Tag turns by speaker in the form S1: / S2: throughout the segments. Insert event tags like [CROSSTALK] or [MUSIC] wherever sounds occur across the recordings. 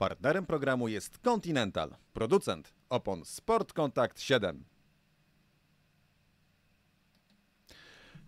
S1: Partnerem programu jest Continental, producent opon Sport Contact 7.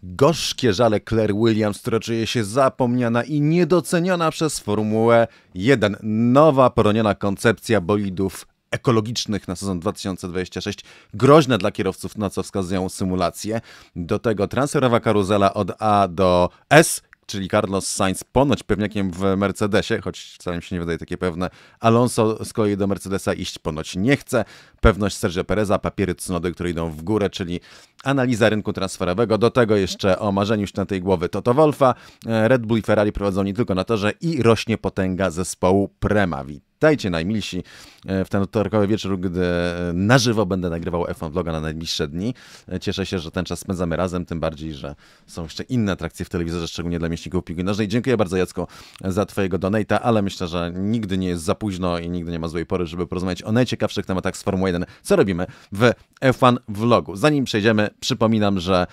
S1: Gorzkie żale Claire Williams, która czuje się zapomniana i niedoceniona przez Formułę 1. Nowa, poroniona koncepcja bolidów ekologicznych na sezon 2026, groźne dla kierowców, na co wskazują symulacje. Do tego transferowa karuzela od A do S, czyli Carlos Sainz, ponoć pewniakiem w Mercedesie, choć wcale mi się nie wydaje takie pewne. Alonso z kolei do Mercedesa iść ponoć nie chce. Pewność Sergio Pereza, papiery Cnody, które idą w górę, czyli analiza rynku transferowego. Do tego jeszcze o marzeniu się na tej głowy Toto Wolfa. E, Red Bull i Ferrari prowadzą nie tylko na torze i rośnie potęga zespołu Premavi witajcie najmilsi e, w ten wtorkowy wieczór, gdy e, na żywo będę nagrywał F1 Vloga na najbliższe dni. E, cieszę się, że ten czas spędzamy razem, tym bardziej, że są jeszcze inne atrakcje w telewizorze, szczególnie dla mieśników piłki nożnej. Dziękuję bardzo Jacko za twojego donata, ale myślę, że nigdy nie jest za późno i nigdy nie ma złej pory, żeby porozmawiać o najciekawszych tematach z Formuły 1, co robimy w F1 Vlogu. Zanim przejdziemy, przypominam, że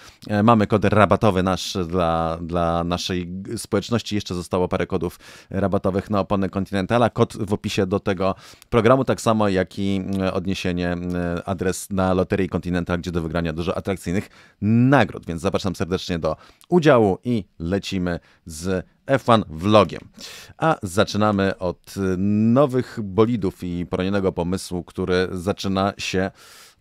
S1: mamy kod rabatowy nasz dla, dla naszej społeczności. Jeszcze zostało parę kodów rabatowych na opony Continentala. Kod w opisie się do tego programu, tak samo jak i mm, odniesienie mm, adres na Loterii Kontynenta, gdzie do wygrania dużo atrakcyjnych nagród. Więc zapraszam serdecznie do udziału i lecimy z F1 vlogiem. A zaczynamy od nowych bolidów i poronionego pomysłu, który zaczyna się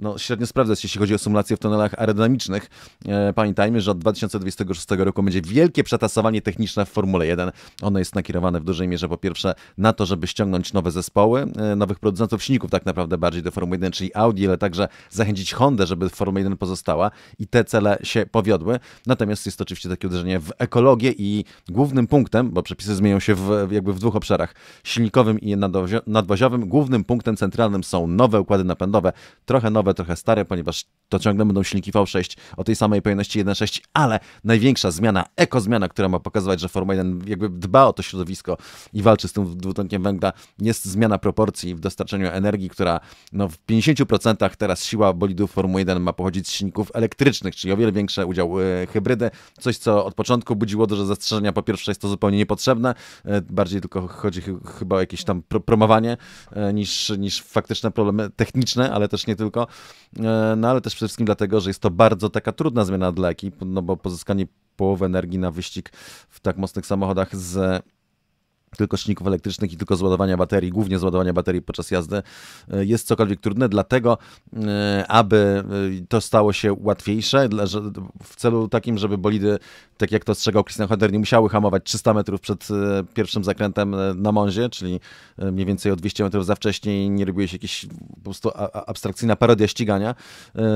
S1: no, średnio sprawdzać, jeśli chodzi o symulację w tunelach aerodynamicznych. E, pamiętajmy, że od 2026 roku będzie wielkie przetasowanie techniczne w Formule 1. Ono jest nakierowane w dużej mierze po pierwsze na to, żeby ściągnąć nowe zespoły, e, nowych producentów silników tak naprawdę bardziej do Formuły 1, czyli Audi, ale także zachęcić Hondę, żeby Formuła 1 pozostała i te cele się powiodły. Natomiast jest to oczywiście takie uderzenie w ekologię i głównym punktem, bo przepisy zmienią się w, jakby w dwóch obszarach, silnikowym i nadwoziowym, głównym punktem centralnym są nowe układy napędowe, trochę nowe trochę stare, ponieważ to ciągle będą silniki V6 o tej samej pojemności 1.6, ale największa zmiana, ekozmiana, która ma pokazywać, że Formuła 1 jakby dba o to środowisko i walczy z tym dwutlenkiem węgla, jest zmiana proporcji w dostarczeniu energii, która no, w 50% teraz siła bolidów Formuły 1 ma pochodzić z silników elektrycznych, czyli o wiele większy udział y, hybrydy. Coś, co od początku budziło duże zastrzeżenia. Po pierwsze, jest to zupełnie niepotrzebne, y, bardziej tylko chodzi ch chyba o jakieś tam pro promowanie y, niż, niż faktyczne problemy techniczne, ale też nie tylko. E, no ale też przede wszystkim dlatego, że jest to bardzo taka trudna zmiana dla ekip, no bo pozyskanie połowę energii na wyścig w tak mocnych samochodach z tylko silników elektrycznych i tylko zładowania baterii, głównie zładowania baterii podczas jazdy, e, jest cokolwiek trudne. Dlatego, e, aby e, to stało się łatwiejsze, w celu takim, żeby bolidy, tak jak to ostrzegał Christian Hodder, nie musiały hamować 300 metrów przed pierwszym zakrętem na Monzie, czyli mniej więcej o 200 metrów za wcześnie i nie robiły się jakieś po prostu abstrakcyjna parodia ścigania,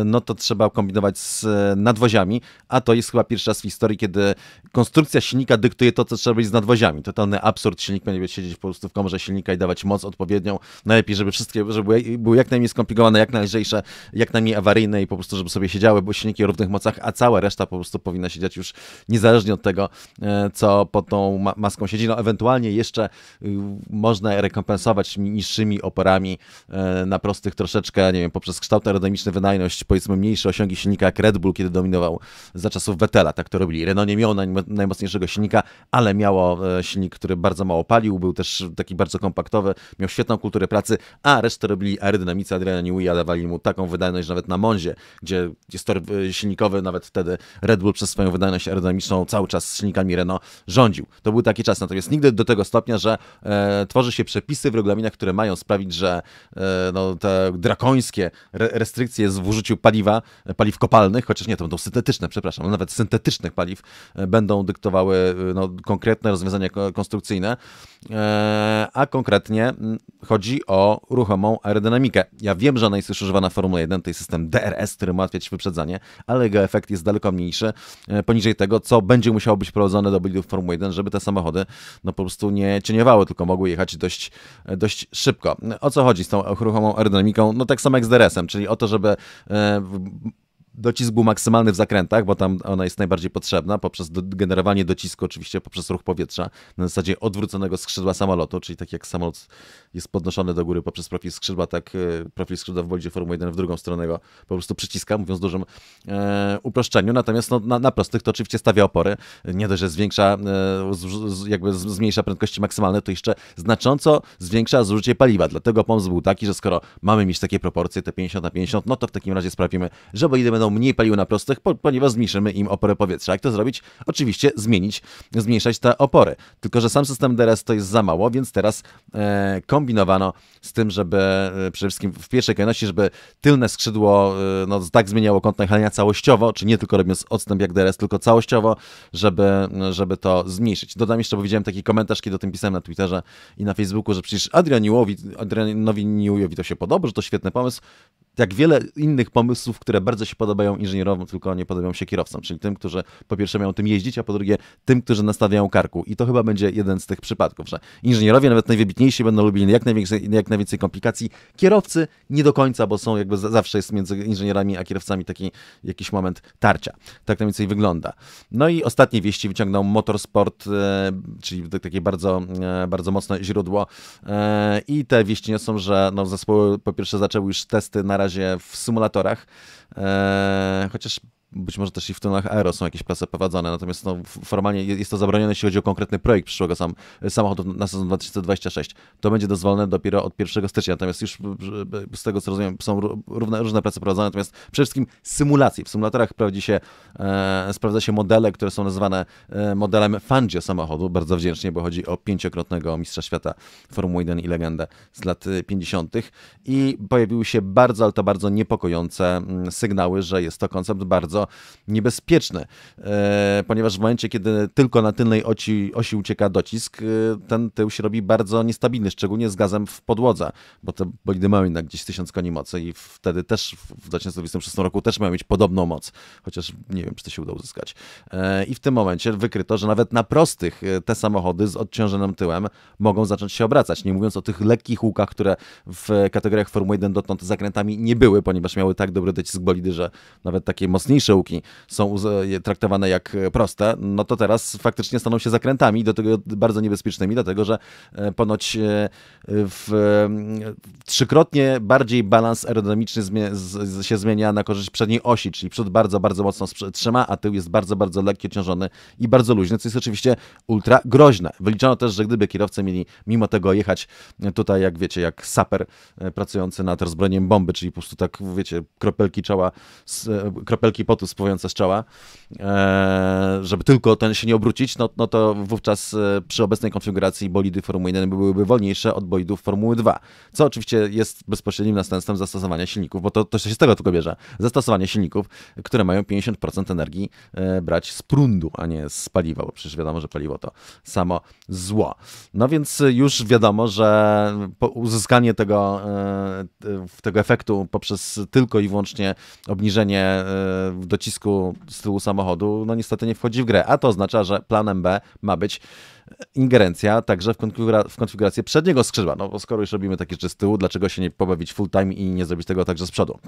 S1: no to trzeba kombinować z nadwoziami, a to jest chyba pierwszy raz w historii, kiedy konstrukcja silnika dyktuje to, co trzeba robić z nadwoziami. To ten absurd silnik będzie siedzieć po prostu w komorze silnika i dawać moc odpowiednią. Najlepiej, żeby wszystkie, żeby były jak najmniej skomplikowane, jak najlżejsze, jak najmniej awaryjne i po prostu, żeby sobie siedziały, bo silniki o równych mocach, a cała reszta po prostu powinna siedzieć już niezależnie od tego, e, co pod tą ma maską siedzi. No ewentualnie jeszcze y, można rekompensować niższymi oporami e, na prostych troszeczkę, nie wiem, poprzez kształt aerodynamiczny, wydajność, powiedzmy mniejsze osiągi silnika jak Red Bull, kiedy dominował za czasów Vettela, tak to robili. Renault nie miało najmocniejszego silnika, ale miało e, silnik, który bardzo mało opalił, był też taki bardzo kompaktowy, miał świetną kulturę pracy, a resztę robili aerodynamicy Adriana Newey'a, dawali mu taką wydajność nawet na Monzie, gdzie jest tor y, silnikowy, nawet wtedy Red Bull przez swoją wydajność aerodynamiczną cały czas z silnikami Renault rządził. To był taki czas, natomiast nigdy do tego stopnia, że e, tworzy się przepisy w regulaminach, które mają sprawić, że e, no, te drakońskie re restrykcje w użyciu paliwa, e, paliw kopalnych, chociaż nie, to będą syntetyczne, przepraszam, no nawet syntetycznych paliw, e, będą dyktowały y, no, konkretne rozwiązania konstrukcyjne, E, a konkretnie chodzi o ruchomą aerodynamikę. Ja wiem, że ona jest już używana w Formule 1, to jest system DRS, który ma ułatwiać wyprzedzanie, ale jego efekt jest daleko mniejszy, e, poniżej tego, co będzie musiało być prowadzone do bolidów Formuły 1, żeby te samochody no po prostu nie cieniowały, tylko mogły jechać dość, e, dość szybko. O co chodzi z tą ruchomą aerodynamiką? No tak samo jak z DRS-em, czyli o to, żeby docisk był maksymalny w zakrętach, bo tam ona jest najbardziej potrzebna poprzez do, generowanie docisku, oczywiście poprzez ruch powietrza, na zasadzie odwróconego skrzydła samolotu, czyli tak jak samolot jest podnoszony do góry poprzez profil skrzydła, tak e, profil skrzydła w bolidzie Formuły 1 w drugą stronę go po prostu przyciska, mówiąc dużym e, uproszczeniu, natomiast no, na, na, prostych to oczywiście stawia opory, nie dość, że zwiększa, e, z, z, jakby zmniejsza prędkości maksymalne, to jeszcze znacząco zwiększa zużycie paliwa, dlatego pomysł był taki, że skoro mamy mieć takie proporcje, te 50 na 50, no to w takim razie sprawimy, że bo będą będą mniej paliły na prostych, po, ponieważ zmniejszymy im oporę powietrza. Jak to zrobić? Oczywiście zmienić, zmniejszać te opory. Tylko, że sam system DRS to jest za mało, więc teraz e, kombinowano z tym, żeby e, przede wszystkim w pierwszej kolejności, żeby tylne skrzydło e, no, tak zmieniało kąt nachylenia całościowo, czy nie tylko robiąc odstęp jak DRS, tylko całościowo, żeby, żeby to zmniejszyć. Dodam jeszcze, bo widziałem taki komentarz, kiedy o tym pisałem na Twitterze i na Facebooku, że przecież Adrianowi, Adrianowi Niujowi to się podoba, że to świetny pomysł jak wiele innych pomysłów, które bardzo się podobają inżynierom, tylko nie podobają się kierowcom, czyli tym, którzy po pierwsze mają tym jeździć, a po drugie tym, którzy nastawiają karku. I to chyba będzie jeden z tych przypadków, że inżynierowie, nawet najwybitniejsi, będą lubili jak najwięcej, jak najwięcej komplikacji. Kierowcy nie do końca, bo są jakby zawsze jest między inżynierami a kierowcami taki jakiś moment tarcia. Tak mniej więcej wygląda. No i ostatnie wieści wyciągnął Motorsport, e, czyli takie bardzo, e, bardzo mocne źródło. E, I te wieści niosą, że no, zespoły po pierwsze zaczęły już testy na razie w symulatorach. E, chociaż być może też i w tunelach aero są jakieś prace prowadzone, natomiast no, formalnie jest to zabronione, jeśli chodzi o konkretny projekt przyszłego sam, samochodu na sezon 2026. To będzie dozwolone dopiero od 1 stycznia, natomiast już e, z tego co rozumiem są równe, różne prace prowadzone, natomiast przede wszystkim symulacje. W symulatorach sprawdzi się, e, sprawdza się modele, które są nazywane e, modelem Fangio samochodu, bardzo wdzięcznie, bo chodzi o pięciokrotnego mistrza świata Formuły 1 i legendę z lat 50. E, I pojawiły się bardzo, ale to bardzo niepokojące mm, sygnały, że jest to koncept bardzo niebezpieczne, e, ponieważ w momencie, kiedy tylko na tylnej osi, osi ucieka docisk, e, ten tył się robi bardzo niestabilny, szczególnie z gazem w podłodze, bo te bolidy mają jednak gdzieś 1000 koni mocy i wtedy też w 2026 roku też mają mieć podobną moc, chociaż nie wiem, czy to się uda uzyskać. E, I w tym momencie wykryto, że nawet na prostych te samochody z odciążonym tyłem mogą zacząć się obracać, nie mówiąc o tych lekkich łukach, które w kategoriach Formuły 1 dotąd zakrętami nie były, ponieważ miały tak dobry docisk bolidy, że nawet takie mocniejsze są traktowane jak e, proste, no to teraz faktycznie staną się zakrętami, do tego bardzo niebezpiecznymi, dlatego że e, ponoć e, w, trzykrotnie bardziej balans aerodynamiczny się zmienia na korzyść przedniej osi, czyli przód bardzo, bardzo mocno trzyma, a tył jest bardzo, bardzo lekki, ciążony i bardzo luźny, co jest oczywiście ultra groźne. Wyliczono też, że gdyby kierowcy mieli mimo tego jechać tutaj, jak wiecie, jak saper pracujący nad rozbrojeniem bomby, czyli po prostu tak, wiecie, kropelki czoła, kropelki pod autu spływające z czoła, e, żeby tylko ten się nie obrócić, no, no to wówczas e, przy obecnej konfiguracji bolidy Formuły 1 byłyby wolniejsze od bolidów Formuły 2, co oczywiście jest bezpośrednim następstwem zastosowania silników, bo to, to się z tego tylko bierze, zastosowanie silników, które mają 50% energii e, brać z prądu, a nie z paliwa, bo przecież wiadomo, że paliwo to samo zło. No więc już wiadomo, że uzyskanie tego, tego efektu poprzez tylko i wyłącznie obniżenie docisku z tyłu samochodu, no niestety nie wchodzi w grę. A to oznacza, że planem B ma być ingerencja także w, konfigura w konfigurację przedniego skrzydła. No bo skoro już robimy takie rzeczy z tyłu, dlaczego się nie pobawić full time i nie zrobić tego także z przodu?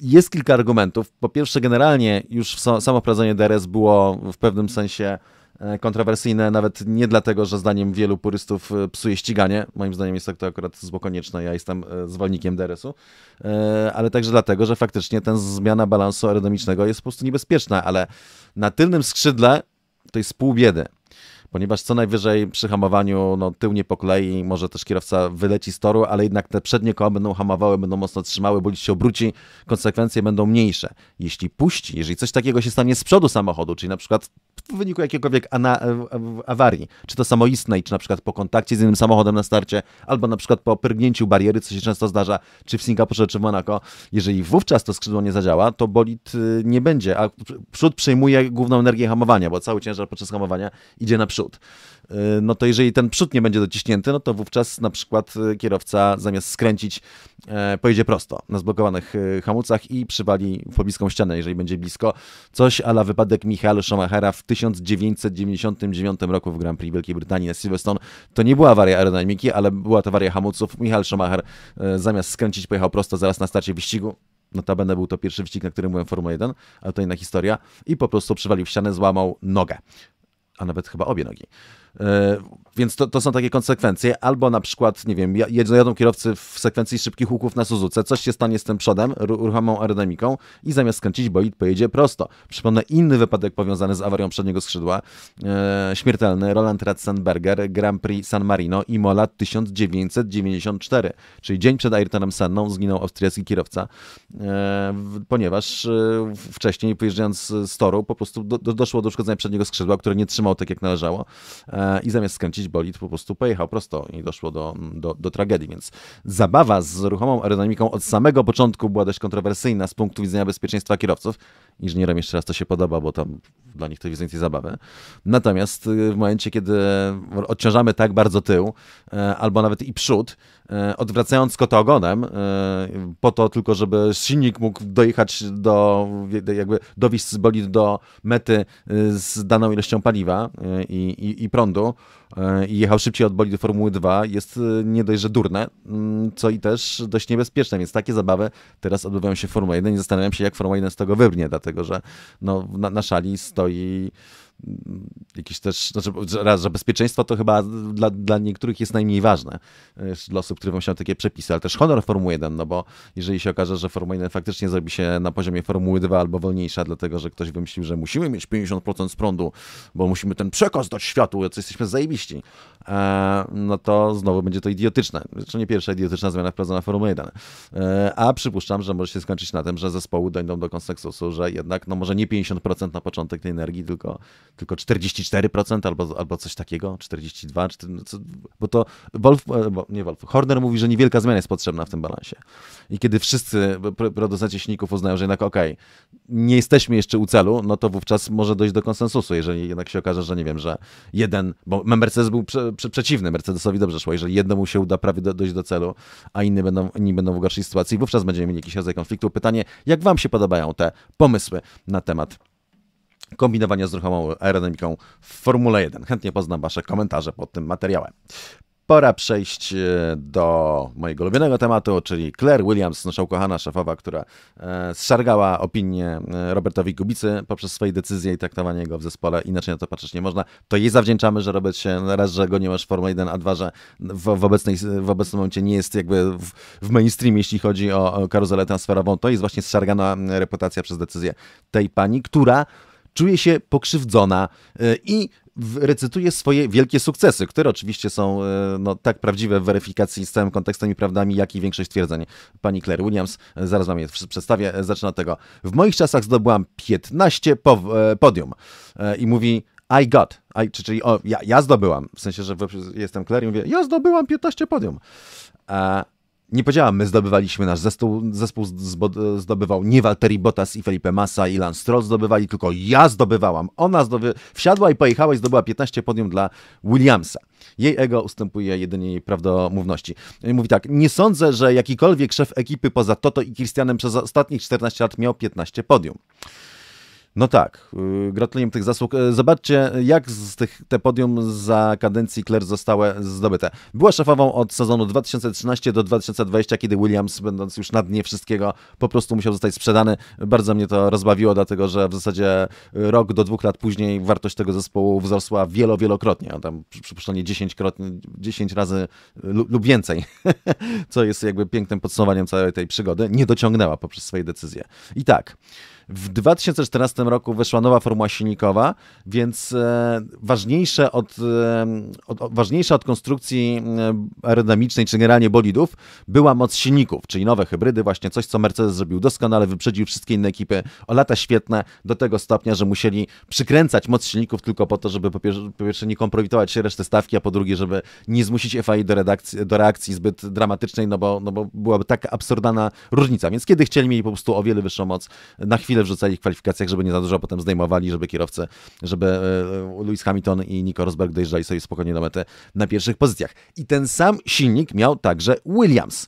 S1: Jest kilka argumentów. Po pierwsze, generalnie już samo wprowadzenie DRS było w pewnym sensie E, kontrowersyjne, nawet nie dlatego, że zdaniem wielu purystów e, psuje ściganie. Moim zdaniem jest tak to akurat zło konieczne, ja jestem e, zwolennikiem DRS-u, ale także dlatego, że faktycznie ten zmiana balansu aerodynamicznego jest po prostu niebezpieczna, ale na tylnym skrzydle to jest pół biedy ponieważ co najwyżej przy hamowaniu no, tył nie poklei, może też kierowca wyleci z toru, ale jednak te przednie koła będą hamowały, będą mocno trzymały, bo się obróci, konsekwencje będą mniejsze. Jeśli puści, jeżeli coś takiego się stanie z przodu samochodu, czyli na przykład w wyniku jakiegokolwiek awarii, czy to samoistnej, czy na przykład po kontakcie z innym samochodem na starcie, albo na przykład po pyrgnięciu bariery, co się często zdarza, czy w Singapurze, czy w Monaco, jeżeli wówczas to skrzydło nie zadziała, to bolid y, nie będzie, a przód przejmuje główną energię hamowania, bo cały ciężar podczas hamowania idzie na przód przód. Y, no to jeżeli ten przód nie będzie dociśnięty, no to wówczas na przykład y, kierowca zamiast skręcić y, pojedzie prosto na zblokowanych hamulcach i przywali w pobliską ścianę, jeżeli będzie blisko. Coś ala wypadek Michaela Schumachera w 1999 roku w Grand Prix Wielkiej Brytanii na Silverstone. To nie była awaria aerodynamiki, ale była to awaria hamulców. Michael Schumacher zamiast skręcić pojechał prosto zaraz na starcie wyścigu. Notabene był to pierwszy wyścig, na którym byłem Formuła 1, ale to inna historia. I po prostu przywalił w ścianę, złamał nogę a nawet chyba obie nogi. E, więc to, to są takie konsekwencje. Albo na przykład, nie wiem, jadą kierowcy w sekwencji szybkich łuków na Suzuce, coś się stanie z tym przodem, ruchomą aerodynamiką i zamiast skręcić, bolid pojedzie prosto. Przypomnę inny wypadek powiązany z awarią przedniego skrzydła. E, śmiertelny Roland Ratzenberger, Grand Prix San Marino i Mola 1994, czyli dzień przed Ayrtonem Senną zginął austriacki kierowca, e, ponieważ e, wcześniej pojeżdżając z toru po prostu do, do, doszło do uszkodzenia przedniego skrzydła, które nie trzymał tak jak należało e, i zamiast skręcić skręcić, bolid po prostu pojechał prosto i doszło do, do, do tragedii. Więc zabawa z ruchomą aerodynamiką od samego początku była dość kontrowersyjna z punktu widzenia bezpieczeństwa kierowców. Inżynierom jeszcze raz to się podoba, bo tam dla nich to jest więcej zabawy. Natomiast y, w momencie, kiedy odciążamy tak bardzo tył, y, albo nawet i przód, E, odwracając kota ogonem, e, po to tylko, żeby silnik mógł dojechać do, jakby dowieść z bolid do mety e, z daną ilością paliwa i, i, i prądu i jechał szybciej od bolidu Formuły 2, jest nie dość, że durne, mm, co i też dość niebezpieczne, więc takie zabawy teraz odbywają się w Formule 1 i zastanawiam się, jak Formuła 1 z tego wybrnie, dlatego że no, na, na szali stoi jakiś też, znaczy, raz, że bezpieczeństwo to chyba dla, dla niektórych jest najmniej ważne, dla osób, które wymyślają takie przepisy, ale też honor Formuły 1, no bo jeżeli się okaże, że Formuła 1 faktycznie zrobi się na poziomie Formuły 2 albo wolniejsza, dlatego że ktoś wymyślił, że musimy mieć 50% z prądu, bo musimy ten przekaz dać światu, co jesteśmy zajebiści, e, no to znowu będzie to idiotyczne. Zresztą nie pierwsza idiotyczna zmiana wprowadzona w Formuły 1. E, a przypuszczam, że może się skończyć na tym, że zespoły dojdą do konsensusu, że jednak, no może nie 50% na początek tej energii, tylko tylko 44% albo, albo coś takiego, 42, no bo to Wolf, e, bo nie Wolf, Horner mówi, że niewielka zmiana jest potrzebna w tym balansie. I kiedy wszyscy producenci silników uznają, że jednak okej, okay, nie jesteśmy jeszcze u celu, no to wówczas może dojść do konsensusu, jeżeli jednak się okaże, że nie wiem, że jeden, bo Mercedes był prze, prze, przeciwny, Mercedesowi dobrze szło, jeżeli jednemu się uda prawie do, dojść do celu, a inni będą, inni będą w gorszej sytuacji, wówczas będziemy mieli jakiś rodzaj konfliktu. Pytanie, jak wam się podobają te pomysły na temat kombinowania z ruchomą aerodynamiką w Formule 1. Chętnie poznam Wasze komentarze pod tym materiałem. Pora przejść e, do mojego ulubionego tematu, czyli Claire Williams, nasza ukochana szefowa, która e, zszargała opinię e, Robertowi Kubicy poprzez swoje decyzje i traktowanie go w zespole. Inaczej na to patrzeć nie można. To jej zawdzięczamy, że Robert się raz, że goniłaś Formule 1, a dwa, że w, w, obecnej, w obecnym momencie nie jest jakby w, w mainstreamie, jeśli chodzi o, o karuzelę transferową. To jest właśnie zszargana reputacja przez decyzję tej pani, która czuje się pokrzywdzona e, i recytuje swoje wielkie sukcesy, które oczywiście są e, no, tak prawdziwe w weryfikacji z całym kontekstem i prawdami, jak i większość twierdzeń pani Claire Williams. E, zaraz wam je przedstawię. zaczyna od tego. W moich czasach zdobyłam 15 po, podium. I mówi I got, I, czyli o, ja, ja, zdobyłam, w sensie, że jestem Claire i mówię, ja zdobyłam 15 podium nie powiedziałam, my zdobywaliśmy nasz zespół, zespół zdobywał nie Walteri Bottas i Felipe Massa i Lance Stroll zdobywali, tylko ja zdobywałam. Ona zdoby... wsiadła i pojechała i zdobyła 15 podium dla Williamsa. Jej ego ustępuje jedynie jej prawdomówności. Mówi tak, nie sądzę, że jakikolwiek szef ekipy poza Toto i Christianem przez ostatnich 14 lat miał 15 podium. No tak, y, gratuluję tych zasług. E, zobaczcie, jak z tych, te podium za kadencji Claire zostały zdobyte. Była szefową od sezonu 2013 do 2020, kiedy Williams, będąc już na dnie wszystkiego, po prostu musiał zostać sprzedany. Bardzo mnie to rozbawiło, dlatego że w zasadzie rok do dwóch lat później wartość tego zespołu wzrosła wielo, wielokrotnie. Tam przypuszczalnie 10, krotnie, 10 razy y, lub więcej, [LAUGHS] co jest jakby pięknym podsumowaniem całej tej przygody. Nie dociągnęła poprzez swoje decyzje. I tak. W 2014 roku wyszła nowa formuła silnikowa, więc e, ważniejsze e, od, od, ważniejsza od konstrukcji e, aerodynamicznej, czy generalnie bolidów, była moc silników, czyli nowe hybrydy, właśnie coś, co Mercedes zrobił doskonale, wyprzedził wszystkie inne ekipy o lata świetne do tego stopnia, że musieli przykręcać moc silników tylko po to, żeby po pierwsze, po pierwsze nie kompromitować się reszty stawki, a po drugie, żeby nie zmusić FAI do, redakcji, do reakcji zbyt dramatycznej, no bo, no bo byłaby tak absurdalna różnica. Więc kiedy chcieli, mieli po prostu o wiele wyższą moc na chwilę tyle wrzucali w kwalifikacjach, żeby nie za dużo potem zdejmowali, żeby kierowcy, żeby e, e, Lewis Hamilton i Nico Rosberg dojeżdżali sobie spokojnie do mety na pierwszych pozycjach. I ten sam silnik miał także Williams.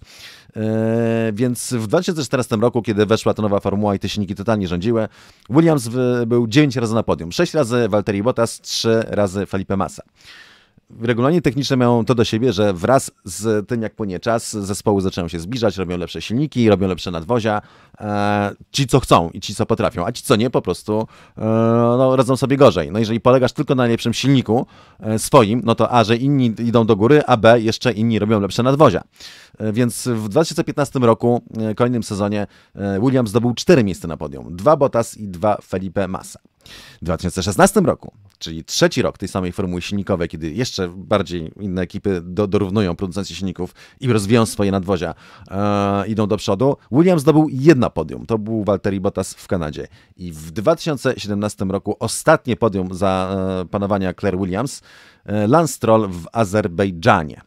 S1: E, więc w 2014 roku, kiedy weszła ta nowa formuła i te silniki totalnie rządziły, Williams był 9 razy na podium. 6 razy Valtteri Bottas, 3 razy Felipe Massa. Regulacje techniczne mają to do siebie, że wraz z tym, jak płynie czas, zespoły zaczynają się zbliżać, robią lepsze silniki, robią lepsze nadwozia. E, ci, co chcą i ci, co potrafią, a ci, co nie, po prostu e, no, radzą sobie gorzej. No jeżeli polegasz tylko na lepszym silniku e, swoim, no to A, że inni idą do góry, a B, jeszcze inni robią lepsze nadwozia. E, więc w 2015 roku, e, kolejnym sezonie, e, Williams zdobył cztery miejsca na podium. Dwa Bottas i dwa Felipe Massa. W 2016 roku, czyli trzeci rok tej samej formuły silnikowej, kiedy jeszcze bardziej inne ekipy do, dorównują producenci silników i rozwijają swoje nadwozia, e, idą do przodu, Williams zdobył jedno podium. To był Walter Bottas w Kanadzie. I w 2017 roku ostatnie podium za e, panowania Claire Williams, e, Lance Stroll w Azerbejdżanie.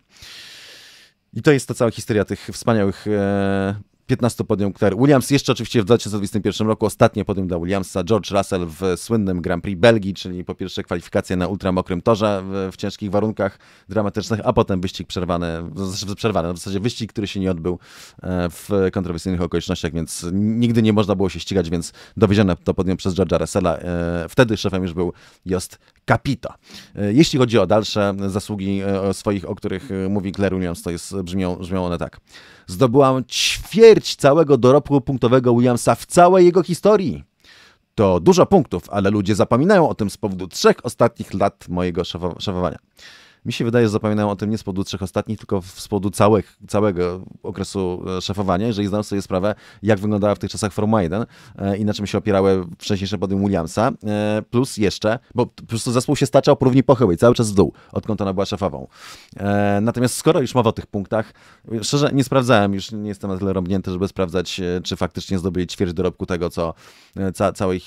S1: I to jest ta cała historia tych wspaniałych e, 15 podium Claire Williams, jeszcze oczywiście w 2021 roku ostatnie podium dla Williamsa, George Russell w słynnym Grand Prix Belgii, czyli po pierwsze kwalifikacje na ultramokrym torze w, w ciężkich warunkach dramatycznych, a potem wyścig przerwany, znaczy przerwany, w zasadzie wyścig, który się nie odbył e, w kontrowersyjnych okolicznościach, więc nigdy nie można było się ścigać, więc dowiedzione to podium przez George'a Russella. E, wtedy szefem już był Jost Capito. E, jeśli chodzi o dalsze zasługi swoich, o których mówi Claire Williams, to jest, brzmią, brzmią one tak zdobyłam ćwierć całego dorobku punktowego Williamsa w całej jego historii. To dużo punktów, ale ludzie zapominają o tym z powodu trzech ostatnich lat mojego szefowania. Mi się wydaje, że zapominają o tym nie z powodu trzech ostatnich, tylko z powodu całych, całego okresu e, szefowania, jeżeli znam sobie sprawę, jak wyglądała w tych czasach Formuła 1 e, i na czym się opierały wcześniejsze podium Williamsa, e, plus jeszcze, bo po prostu zespół się staczał po równi pochyłej, cały czas w dół, odkąd ona była szefową. Natomiast skoro już mowa o tych punktach, szczerze nie sprawdzałem, już nie jestem na tyle rąbnięty, żeby sprawdzać, czy faktycznie zdobyli ćwierć dorobku tego, co ca całej,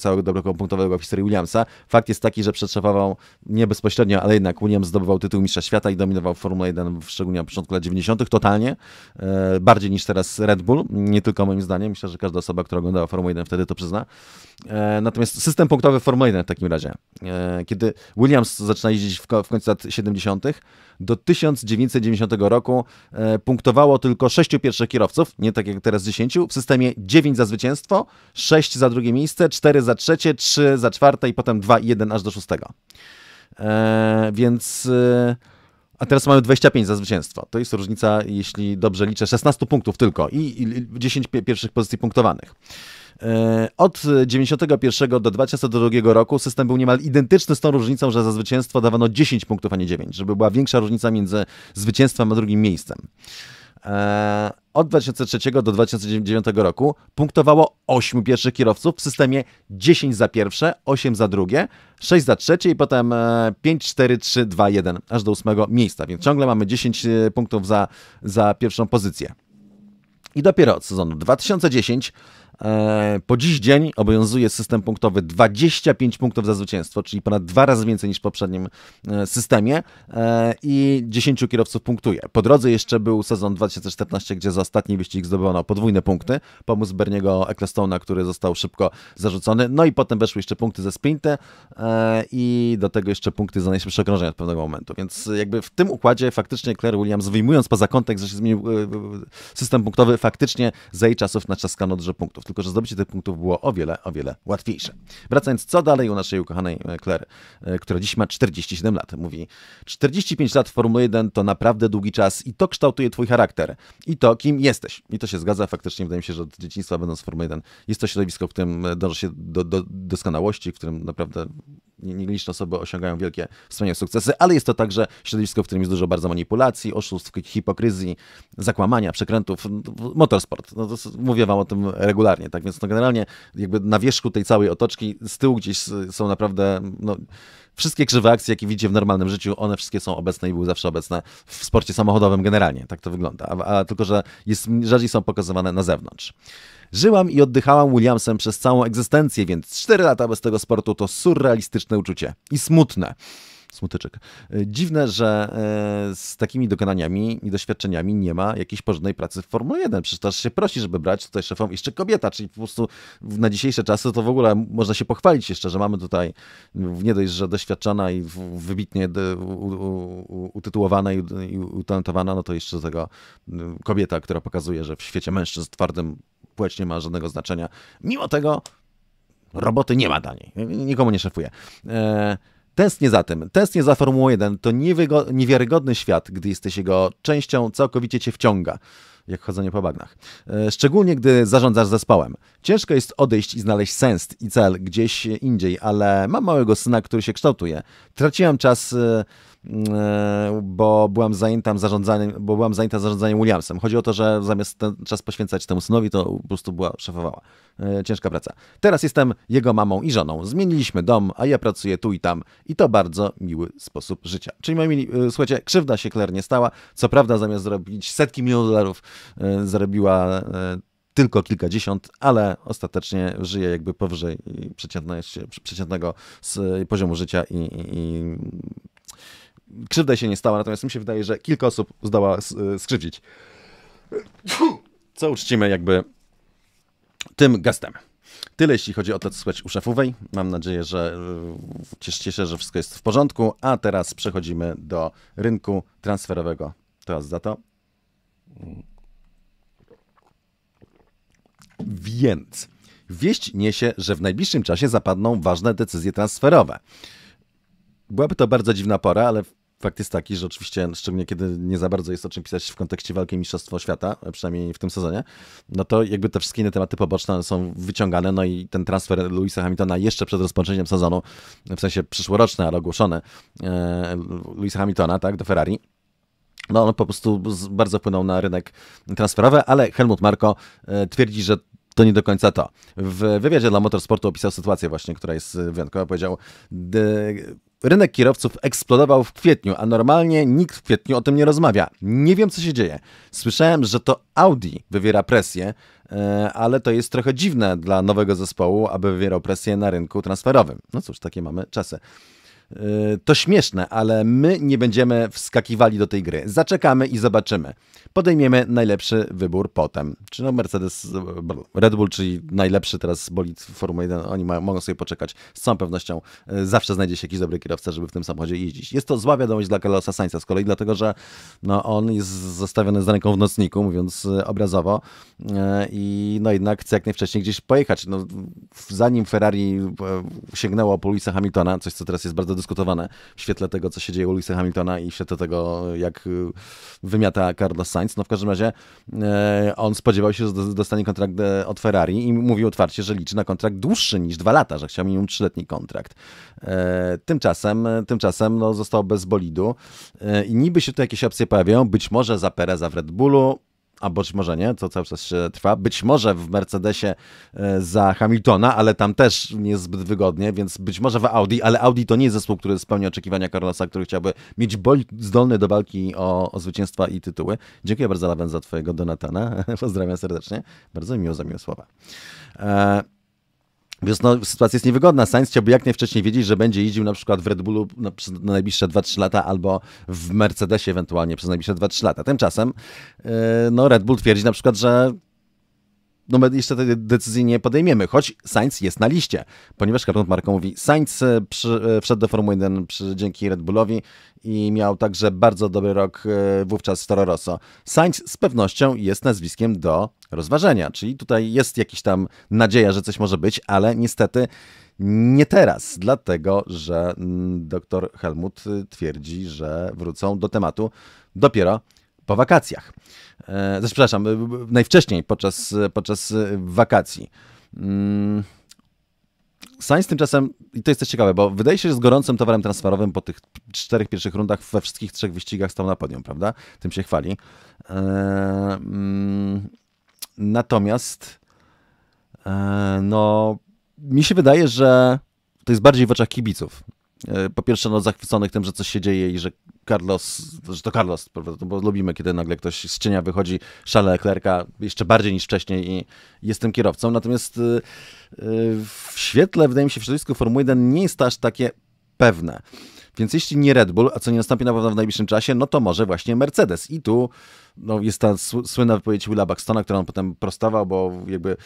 S1: całego dobrego punktowego w historii Williamsa. Fakt jest taki, że przed szefową nie bezpośrednio, ale jednak Williams zdobył zdobywał tytuł mistrza świata i dominował Formule 1, szczególnie na początku lat 90. totalnie, e, bardziej niż teraz Red Bull, nie tylko moim zdaniem, myślę, że każda osoba, która oglądała Formułę 1 wtedy to przyzna. E, natomiast system punktowy Formuły 1 w takim razie. E, kiedy Williams zaczyna jeździć w końcu lat 70., do 1990 roku punktowało tylko 6 pierwszych kierowców, nie tak jak teraz 10, w systemie 9 za zwycięstwo, 6 za drugie miejsce, 4 za trzecie, 3 za czwarte i potem 2 i 1 aż do szóstego. E, więc. E, a teraz mamy 25 za zwycięstwo. To jest różnica, jeśli dobrze liczę, 16 punktów tylko i, i 10 pierwszych pozycji punktowanych. E, od 91 do 2002 roku system był niemal identyczny z tą różnicą, że za zwycięstwo dawano 10 punktów, a nie 9, żeby była większa różnica między zwycięstwem a drugim miejscem. E, od 2003 do 2009 roku punktowało 8 pierwszych kierowców w systemie 10 za pierwsze, 8 za drugie, 6 za trzecie i potem 5, 4, 3, 2, 1 aż do 8 miejsca, więc ciągle mamy 10 e, punktów za, za pierwszą pozycję. I dopiero od sezonu 2010 E, po dziś dzień obowiązuje system punktowy 25 punktów za zwycięstwo, czyli ponad dwa razy więcej niż w poprzednim e, systemie e, i 10 kierowców punktuje. Po drodze jeszcze był sezon 2014, gdzie za ostatni wyścig zdobywano podwójne punkty. Pomóc Berniego Ecclestone'a, który został szybko zarzucony. No i potem weszły jeszcze punkty ze sprinty i do tego jeszcze punkty za najszybsze okrążenia od pewnego momentu. Więc jakby w tym układzie faktycznie Claire Williams, wyjmując poza kontekst, że się zmienił system punktowy, faktycznie za jej czasów na czas dużo punktów tylko że zdobycie tych punktów było o wiele, o wiele łatwiejsze. Wracając, co dalej u naszej ukochanej e, Claire, e, która dziś ma 47 lat. Mówi, 45 lat w Formule 1 to naprawdę długi czas i to kształtuje twój charakter i to, kim jesteś. I to się zgadza, faktycznie wydaje mi się, że od dzieciństwa będąc w Formule 1 jest to środowisko, w którym e, dąży się do, do doskonałości, w którym naprawdę nieliczne osoby osiągają wielkie w sukcesy, ale jest to także środowisko, w którym jest dużo bardzo manipulacji, oszustw, hipokryzji, zakłamania, przekrętów. No, motorsport. No to mówię wam o tym regularnie, tak więc no generalnie jakby na wierzchu tej całej otoczki z tyłu gdzieś są naprawdę no, wszystkie krzywe akcje, jakie widzicie w normalnym życiu, one wszystkie są obecne i były zawsze obecne w sporcie samochodowym generalnie. Tak to wygląda. A, a tylko, że jest, rzadziej są pokazywane na zewnątrz. Żyłam i oddychałam Williamsem przez całą egzystencję, więc 4 lata bez tego sportu to surrealistyczne uczucie i smutne smutyczek. E, dziwne, że e, z takimi dokonaniami i doświadczeniami nie ma jakiejś porządnej pracy w Formule 1. Przecież też się prosi, żeby brać tutaj szefom jeszcze kobieta, czyli po prostu na dzisiejsze czasy to w ogóle można się pochwalić jeszcze, że mamy tutaj nie dość, że doświadczona i wybitnie utytułowana i utalentowana, no to jeszcze do tego mm, kobieta, która pokazuje, że w świecie mężczyzn twardym płeć nie ma żadnego znaczenia. Mimo tego roboty nie ma dla niej. Nikomu nie szefuje. Eee, nie za tym, nie za Formułą 1. To niewiarygodny świat, gdy jesteś jego częścią, całkowicie cię wciąga jak chodzenie po bagnach. E, szczególnie gdy zarządzasz zespołem. Ciężko jest odejść i znaleźć sens i cel gdzieś indziej, ale mam małego syna, który się kształtuje. Traciłem czas e, E, bo byłam zajęta zarządzaniem, bo byłam zajęta zarządzaniem Williamsem. Chodzi o to, że zamiast ten czas poświęcać temu synowi, to po prostu była szefowała. E, ciężka praca. Teraz jestem jego mamą i żoną. Zmieniliśmy dom, a ja pracuję tu i tam i to bardzo miły sposób życia. Czyli moi mili, e, słuchajcie, krzywda się Claire nie stała. Co prawda zamiast zrobić setki milionów dolarów zarobiła tylko kilkadziesiąt, ale ostatecznie żyje jakby powyżej przeciętnego poziomu życia i, i, i krzywda się nie stała, natomiast mi się wydaje, że kilka osób zdoła e, skrzywdzić. Co uczcimy jakby tym gestem. Tyle jeśli chodzi o to, co słychać u szefowej. Mam nadzieję, że e, cieszę się, że wszystko jest w porządku. A teraz przechodzimy do rynku transferowego. Teraz za to. Więc wieść niesie, że w najbliższym czasie zapadną ważne decyzje transferowe. Byłaby to bardzo dziwna pora, ale fakt jest taki, że oczywiście, szczególnie kiedy nie za bardzo jest o czym pisać w kontekście walki Mistrzostwa Świata, e, przynajmniej w tym sezonie, no to jakby te wszystkie inne tematy poboczne są wyciągane, no i ten transfer Louisa Hamiltona jeszcze przed rozpoczęciem sezonu, w sensie przyszłoroczny, ale ogłoszony, e, Louisa Hamiltona, tak, do Ferrari, no on po prostu bardzo wpłynął na rynek transferowy, ale Helmut Marko e, twierdzi, że to nie do końca to. W wywiadzie dla Motorsportu opisał sytuację właśnie, która jest wyjątkowa. Powiedział, Rynek kierowców eksplodował w kwietniu, a normalnie nikt w kwietniu o tym nie rozmawia. Nie wiem, co się dzieje. Słyszałem, że to Audi wywiera presję, e, ale to jest trochę dziwne dla nowego zespołu, aby wywierał presję na rynku transferowym. No cóż, takie mamy czasy. Y, to śmieszne, ale my nie będziemy wskakiwali do tej gry. Zaczekamy i zobaczymy. Podejmiemy najlepszy wybór potem. Czy no Mercedes, e, Red Bull, czyli najlepszy teraz bolid Formuły 1, oni mogą sobie poczekać. Z całą pewnością e, zawsze znajdzie się jakiś dobry kierowca, żeby w tym samochodzie jeździć. Jest to zła wiadomość dla Carlosa Sainza z kolei, dlatego że no, on jest zostawiony z ręką w nocniku, mówiąc e, obrazowo i no jednak chce jak najwcześniej gdzieś pojechać. No, zanim Ferrari sięgnęło po Luisa Hamiltona, coś co teraz jest bardzo dyskutowane w świetle tego, co się dzieje u Louisa Hamiltona i w świetle tego, jak y, wymiata Carlos Sainz. No w każdym razie e, on spodziewał się, że dostanie kontrakt e, od Ferrari i mówił otwarcie, że liczy na kontrakt dłuższy niż dwa lata, że chciał minimum trzyletni kontrakt. E, tymczasem, tymczasem no, został bez bolidu i niby się tu jakieś opcje pojawiają, być może za Pereza w Red Bullu, a być może nie, co cały czas się trwa. Być może w Mercedesie e, za Hamiltona, ale tam też nie jest zbyt wygodnie, więc być może w Audi, ale Audi to nie jest zespół, który spełni oczekiwania Carlosa, który chciałby mieć bolid zdolny do walki o, o zwycięstwa i tytuły. Dziękuję bardzo, Lawen, za twojego Donatana. [LAUGHS] Pozdrawiam serdecznie. Bardzo miło za miłe słowa. E, więc no, sytuacja jest niewygodna. Sainz chciałby jak najwcześniej wiedzieć, że będzie jeździł na przykład w Red Bullu na, na najbliższe 2-3 lata albo w Mercedesie ewentualnie przez najbliższe 2-3 lata. Tymczasem yy, no, Red Bull twierdzi na przykład, że no my jeszcze tej decyzji nie podejmiemy, choć Sainz jest na liście, ponieważ Helmut Marko mówi, Sainz e, przy, e, wszedł do Formuły 1 przy, dzięki Red Bullowi i miał także bardzo dobry rok e, wówczas w Toro Rosso. Sainz z pewnością jest nazwiskiem do rozważenia, czyli tutaj jest jakiś tam nadzieja, że coś może być, ale niestety nie teraz, dlatego że mm, dr Helmut twierdzi, że wrócą do tematu dopiero po wakacjach. E, znaczy, przepraszam, najwcześniej podczas, podczas e, wakacji. Mm. tymczasem, i to jest też ciekawe, bo wydaje się, że z gorącym towarem transferowym po tych czterech pierwszych rundach we wszystkich trzech wyścigach stał na podium, prawda? Tym się chwali. E, mm, natomiast, e, no, mi się wydaje, że to jest bardziej w oczach kibiców. E, po pierwsze no, zachwyconych tym, że coś się dzieje i że Carlos, że to Carlos, prawda, bo lubimy, kiedy nagle ktoś z cienia wychodzi, szale Leclerca jeszcze bardziej niż wcześniej i jest tym kierowcą. Natomiast y, y, w świetle, wydaje mi się, w środowisku Formuły 1 nie jest to aż takie pewne. Więc jeśli nie Red Bull, a co nie nastąpi na pewno w najbliższym czasie, no to może właśnie Mercedes. I tu no, jest ta słynna wypowiedź Willa Buxtona, którą on potem prostował, bo jakby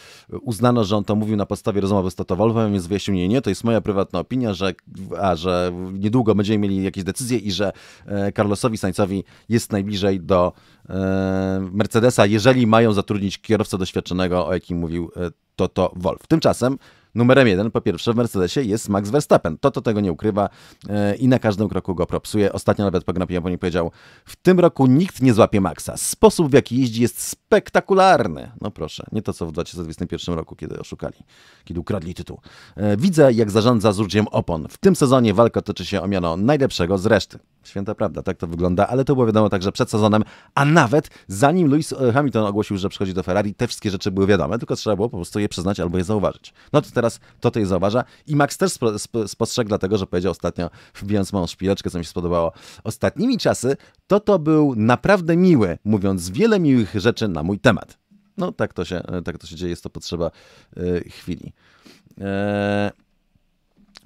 S1: uznano, że on to mówił na podstawie rozmowy z Toto Wolfem, więc wyjaśnił, nie, nie, to jest moja prywatna opinia, że, a, że niedługo będziemy mieli jakieś decyzje i że e, Carlosowi Saincowi jest najbliżej do e, Mercedesa, jeżeli mają zatrudnić kierowcę doświadczonego, o jakim mówił e, Toto Wolf. Tymczasem numerem jeden po pierwsze w Mercedesie jest Max Verstappen. To, to tego nie ukrywa e, i na każdym kroku go propsuje. Ostatnio nawet po Grand Prix powiedział, w tym roku nikt nie złapie Maxa. Sposób w jaki jeździ jest spektakularny. No proszę, nie to co w 2021 roku, kiedy oszukali, kiedy ukradli tytuł. E, widzę jak zarządza z opon. W tym sezonie walka toczy się o miano najlepszego z reszty. Święta prawda, tak to wygląda, ale to było wiadomo także przed sezonem, a nawet zanim Lewis e, Hamilton ogłosił, że przychodzi do Ferrari, te wszystkie rzeczy były wiadome, tylko trzeba było po prostu je przyznać albo je zauważyć. No to teraz to tej je zauważa i Max też spostrzegł dlatego, że powiedział ostatnio, wbijając małą szpileczkę, co mi się spodobało, ostatnimi czasy to to był naprawdę miły, mówiąc wiele miłych rzeczy na mój temat. No tak to się, e, tak to się dzieje, jest to potrzeba yy, chwili. Eee,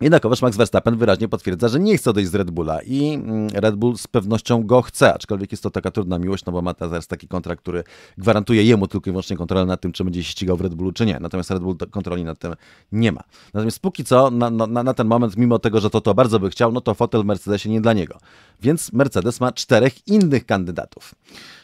S1: Jednakowoż Max Verstappen wyraźnie potwierdza, że nie chce odejść z Red Bulla i mm, Red Bull z pewnością go chce, aczkolwiek jest to taka trudna miłość, no bo ma teraz taki kontrakt, który gwarantuje jemu tylko i wyłącznie kontrolę nad tym, czy będzie się ścigał w Red Bullu, czy nie. Natomiast Red Bull kontroli nad tym nie ma. Natomiast póki co, na, na, na ten moment, mimo tego, że to to bardzo by chciał, no to fotel w Mercedesie nie dla niego. Więc Mercedes ma czterech innych kandydatów.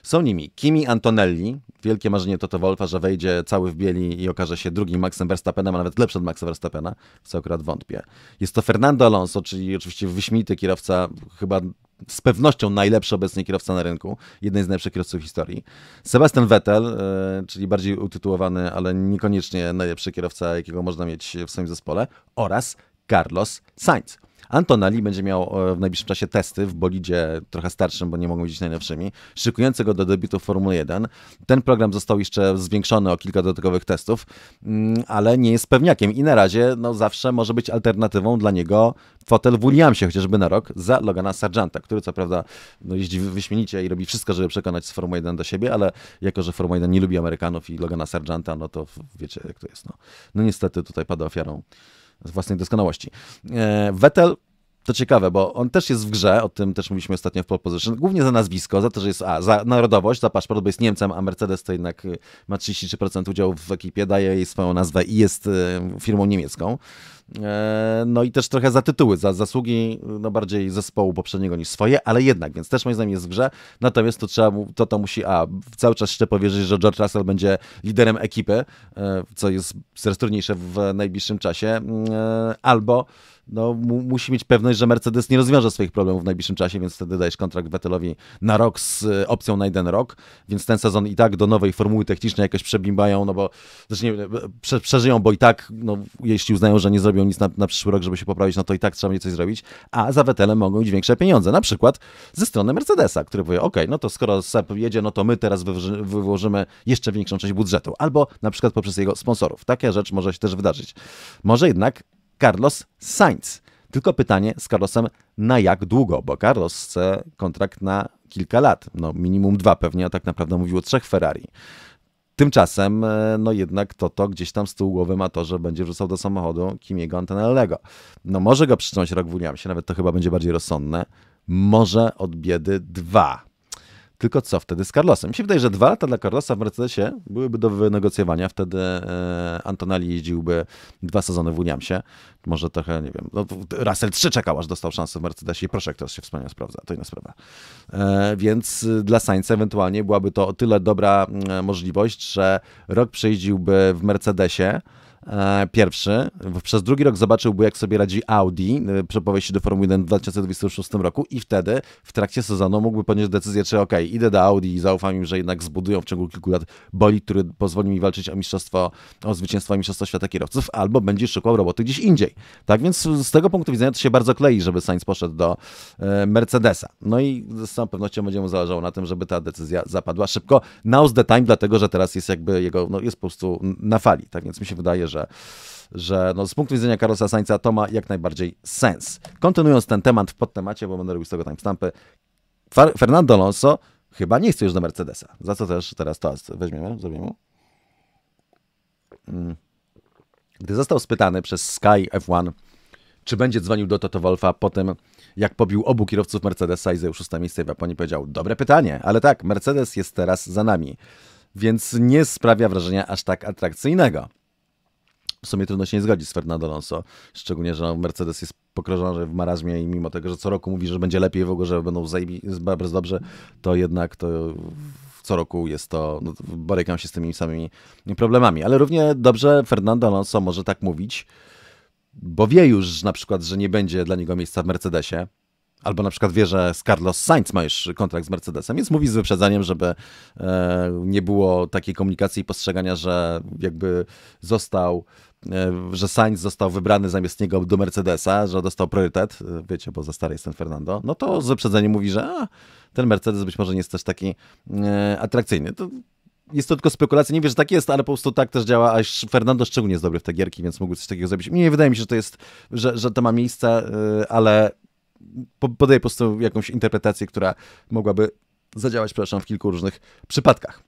S1: Są nimi Kimi Antonelli, wielkie marzenie Toto Wolfa, że wejdzie cały w bieli i okaże się drugim Maxem Verstappenem, a nawet lepszym od Maxa Verstappena, co akurat wątpię. Jest to Fernando Alonso, czyli oczywiście wyśmity kierowca, chyba z pewnością najlepszy obecnie kierowca na rynku, jeden z najlepszych kierowców historii. Sebastian Vettel, e, czyli bardziej utytułowany, ale niekoniecznie najlepszy kierowca, jakiego można mieć w swoim zespole, oraz Carlos Sainz. Antonelli będzie miał e, w najbliższym czasie testy w bolidzie trochę starszym, bo nie mogą być najnowszymi, szykujące go do debiutu w Formuły 1. Ten program został jeszcze zwiększony o kilka dodatkowych testów, mm, ale nie jest pewniakiem i na razie no, zawsze może być alternatywą dla niego fotel w Williamsie chociażby na rok za Logana Sargenta, który co prawda no, jeździ wyśmienicie i robi wszystko, żeby przekonać z Formuły 1 do siebie, ale jako, że Formuła 1 nie lubi Amerykanów i Logana Sargenta, no to wiecie jak to jest. No, no niestety tutaj pada ofiarą z własnej doskonałości. E, Vettel to ciekawe, bo on też jest w grze, o tym też mówiliśmy ostatnio w Pole Position, głównie za nazwisko, za to, że jest A, za narodowość, za paszport, bo jest Niemcem, a Mercedes to jednak y, ma 33% udziału w ekipie, daje jej swoją nazwę i jest y, firmą niemiecką. E, no i też trochę za tytuły, za zasługi no bardziej zespołu poprzedniego niż swoje, ale jednak, więc też moim zdaniem jest w grze. Natomiast to trzeba, to to musi, a cały czas jeszcze powierzyć, że George Russell będzie liderem ekipy, e, co jest coraz trudniejsze w najbliższym czasie, mm, e, albo no, mu, musi mieć pewność, że Mercedes nie rozwiąże swoich problemów w najbliższym czasie, więc wtedy dajesz kontrakt Vettelowi na rok z e, opcją na jeden rok, więc ten sezon i tak do nowej formuły technicznej jakoś przebimbają, no bo znaczy nie, e, prze, przeżyją, bo i tak, no, jeśli uznają, że nie zrobią nic na, na, przyszły rok, żeby się poprawić, no to i tak trzeba będzie coś zrobić, a za Vettelem mogą iść większe pieniądze, na przykład ze strony Mercedesa, który powie, ok, no to skoro Sep jedzie, no to my teraz wyłożymy jeszcze większą część budżetu, albo na przykład poprzez jego sponsorów. Taka rzecz może się też wydarzyć. Może jednak Carlos Sainz. Tylko pytanie z Carlosem na jak długo, bo Carlos chce kontrakt na kilka lat. No minimum dwa pewnie, a tak naprawdę mówił o trzech Ferrari. Tymczasem, e, no jednak to to gdzieś tam z tyłu głowy ma to, że będzie wrzucał do samochodu Kimiego Antonellego. No może go przytrzymać rok w Williamsie, nawet to chyba będzie bardziej rozsądne. Może od biedy dwa tylko co wtedy z Carlosem? Mi się wydaje, że dwa lata dla Carlosa w Mercedesie byłyby do wynegocjowania. Wtedy e, Antonelli jeździłby dwa sezony w Uniamsie. Może trochę, nie wiem, no, Russell czekał, aż dostał szansę w Mercedesie i proszę, jak teraz się wspaniale sprawdza, to inna sprawa. E, więc e, dla Sainza ewentualnie byłaby to o tyle dobra możliwość, że rok przejeździłby w Mercedesie, E, pierwszy. Przez drugi rok zobaczyłby, jak sobie radzi Audi, e, przy się do Formuły 1 w 2026 roku i wtedy w trakcie sezonu mógłby podjąć decyzję, czy ok, idę do Audi i zaufam im, że jednak zbudują w ciągu kilku lat boli, który pozwoli mi walczyć o mistrzostwo, o zwycięstwo mistrzostwa świata kierowców, albo będzie szukał roboty gdzieś indziej. Tak więc z tego punktu widzenia to się bardzo klei, żeby Sainz poszedł do e, Mercedesa. No i z całą pewnością będzie mu zależało na tym, żeby ta decyzja zapadła szybko. Now's the time, dlatego że teraz jest jakby jego, no jest po prostu na fali. Tak więc mi się wydaje, że że, że no, z punktu widzenia Karosa Sańca to ma jak najbardziej sens. Kontynuując ten temat w podtemacie, bo będę robił z tego timestampy, Fernando Alonso chyba nie chce już do Mercedesa, za co też teraz to weźmiemy, zrobimy. Mm. Gdy został spytany przez Sky F1, czy będzie dzwonił do Toto Wolfa po tym, jak pobił obu kierowców Mercedesa i zajął szóste miejsce w Japonii, powiedział, dobre pytanie, ale tak, Mercedes jest teraz za nami, więc nie sprawia wrażenia aż tak atrakcyjnego w sumie trudno się nie zgodzić z Fernando Alonso, szczególnie, że no, Mercedes jest pokrążony w marazmie i mimo tego, że co roku mówi, że będzie lepiej, w ogóle, że będą bardzo dobrze, to jednak to co roku jest to, no, borykam się z tymi samymi problemami. Ale równie dobrze Fernando Alonso może tak mówić, bo wie już na przykład, że nie będzie dla niego miejsca w Mercedesie, albo na przykład wie, że z Carlos Sainz ma już kontrakt z Mercedesem, więc mówi z wyprzedzaniem, żeby e, nie było takiej komunikacji i postrzegania, że jakby został E, że Sainz został wybrany zamiast niego do Mercedesa, że dostał priorytet, e, wiecie, bo za stary jest ten Fernando, no to z wyprzedzeniem mówi, że a, ten Mercedes być może nie jest też taki e, atrakcyjny. To jest to tylko spekulacja, nie wiem, że tak jest, ale po prostu tak też działa, aż Fernando szczególnie jest dobry w te gierki, więc mógł coś takiego zrobić. Nie wydaje mi się, że to jest, że, że to ma miejsce, e, ale podaję po prostu jakąś interpretację, która mogłaby zadziałać, przepraszam, w kilku różnych przypadkach.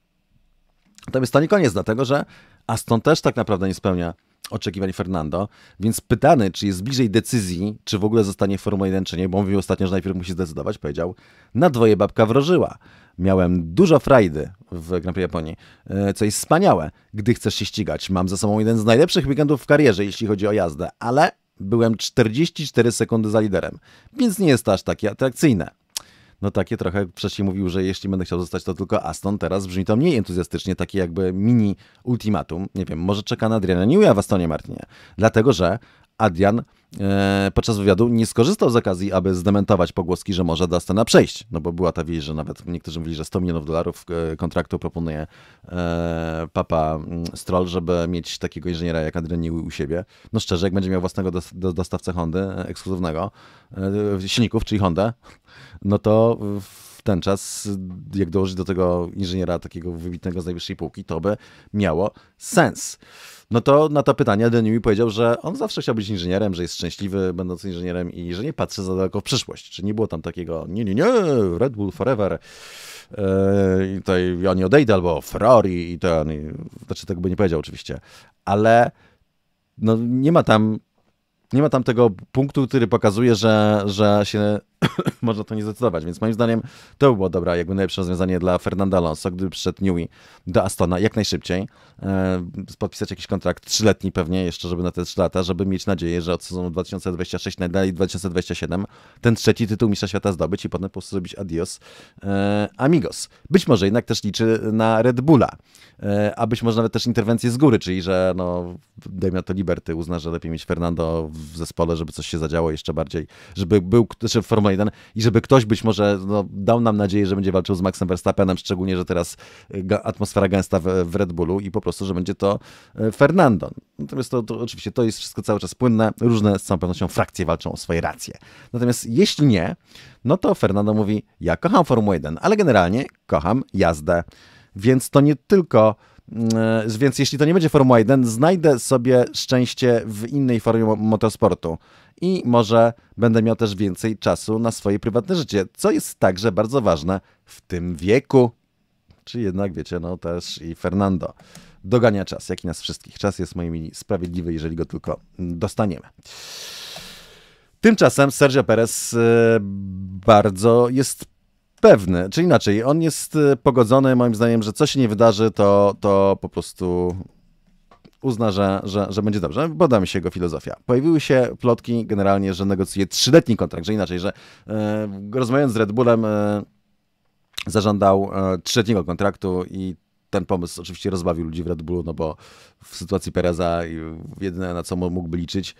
S1: Natomiast to nie koniec, dlatego że Aston też tak naprawdę nie spełnia oczekiwań Fernando, więc pytany, czy jest bliżej decyzji, czy w ogóle zostanie Formuła 1, czy nie, bo mówił ostatnio, że najpierw musi zdecydować, powiedział, na dwoje babka wrożyła. Miałem dużo frajdy w Grand Prix Japonii, e, co jest wspaniałe, gdy chcesz się ścigać. Mam za sobą jeden z najlepszych weekendów w karierze, jeśli chodzi o jazdę, ale byłem 44 sekundy za liderem, więc nie jest to aż takie atrakcyjne no takie trochę wcześniej mówił, że jeśli będę chciał zostać, to tylko Aston. Teraz brzmi to mniej entuzjastycznie, takie jakby mini ultimatum. Nie wiem, może czeka na Adriana nie a w Astonie Martinie. Dlatego, że Adrian E, podczas wywiadu nie skorzystał z okazji, aby zdementować pogłoski, że może Dustena przejść. No bo była ta wieść, że nawet niektórzy mówili, że 100 milionów dolarów e, kontraktu proponuje e, papa mm, Stroll, żeby mieć takiego inżyniera jak Adrian Newey u siebie. No szczerze, jak będzie miał własnego dostawcę Hondy, ekskluzywnego silników, czyli Hondę, no to ten czas, jak dołożyć do tego inżyniera takiego wybitnego z najwyższej półki, to by miało sens. No to na to pytanie Daniel mi powiedział, że on zawsze chciał być inżynierem, że jest szczęśliwy będąc inżynierem i że nie patrzy za daleko w przyszłość. Czy nie było tam takiego, nie, nie, nie, Red Bull forever, yy, tutaj ja nie odejdę, albo Ferrari i ten, i, znaczy tego by nie powiedział oczywiście, ale no nie ma tam nie ma tam tego punktu, który pokazuje, że, że się [COUGHS] można to nie zdecydować. Więc moim zdaniem to by było dobra, jakby najlepsze rozwiązanie dla Fernanda Alonso, gdyby przyszedł Newey do Astona jak najszybciej, e, podpisać jakiś kontrakt trzyletni pewnie jeszcze, żeby na te trzy lata, żeby mieć nadzieję, że od sezonu 2026 najdalej 2027 ten trzeci tytuł Mistrza Świata zdobyć i potem po prostu zrobić adios e, amigos. Być może jednak też liczy na Red Bulla, e, a być może nawet też interwencję z góry, czyli że no, dajmy to Liberty uzna, że lepiej mieć Fernando w zespole, żeby coś się zadziało jeszcze bardziej, żeby był, że formalnie i ten, i żeby ktoś być może no, dał nam nadzieję, że będzie walczył z Maxem Verstappenem, szczególnie, że teraz y, atmosfera gęsta w, Red Bullu i po prostu, że będzie to y, Fernando. Natomiast to, to oczywiście to jest wszystko cały czas płynne, różne z całą pewnością frakcje walczą o swoje racje. Natomiast jeśli nie, no to Fernando mówi, ja kocham Formułę 1, ale generalnie kocham jazdę. Więc to nie tylko E, więc jeśli to nie będzie Formuła 1, znajdę sobie szczęście w innej formie motorsportu i może będę miał też więcej czasu na swoje prywatne życie, co jest także bardzo ważne w tym wieku. Czy jednak, wiecie, no też i Fernando dogania czas, jak i nas wszystkich. Czas jest moimi sprawiedliwy, jeżeli go tylko dostaniemy. Tymczasem Sergio Perez e, bardzo jest pewny, czy inaczej, on jest y, pogodzony moim zdaniem, że co się nie wydarzy, to, to po prostu uzna, że, że, że będzie dobrze. Podoba mi się jego filozofia. Pojawiły się plotki generalnie, że negocjuje trzyletni kontrakt, że inaczej, że e, rozmawiając z Red Bullem e, zażądał e, trzyletniego kontraktu i ten pomysł oczywiście rozbawił ludzi w Red Bullu, no bo w sytuacji Pereza jedyne na co mógłby liczyć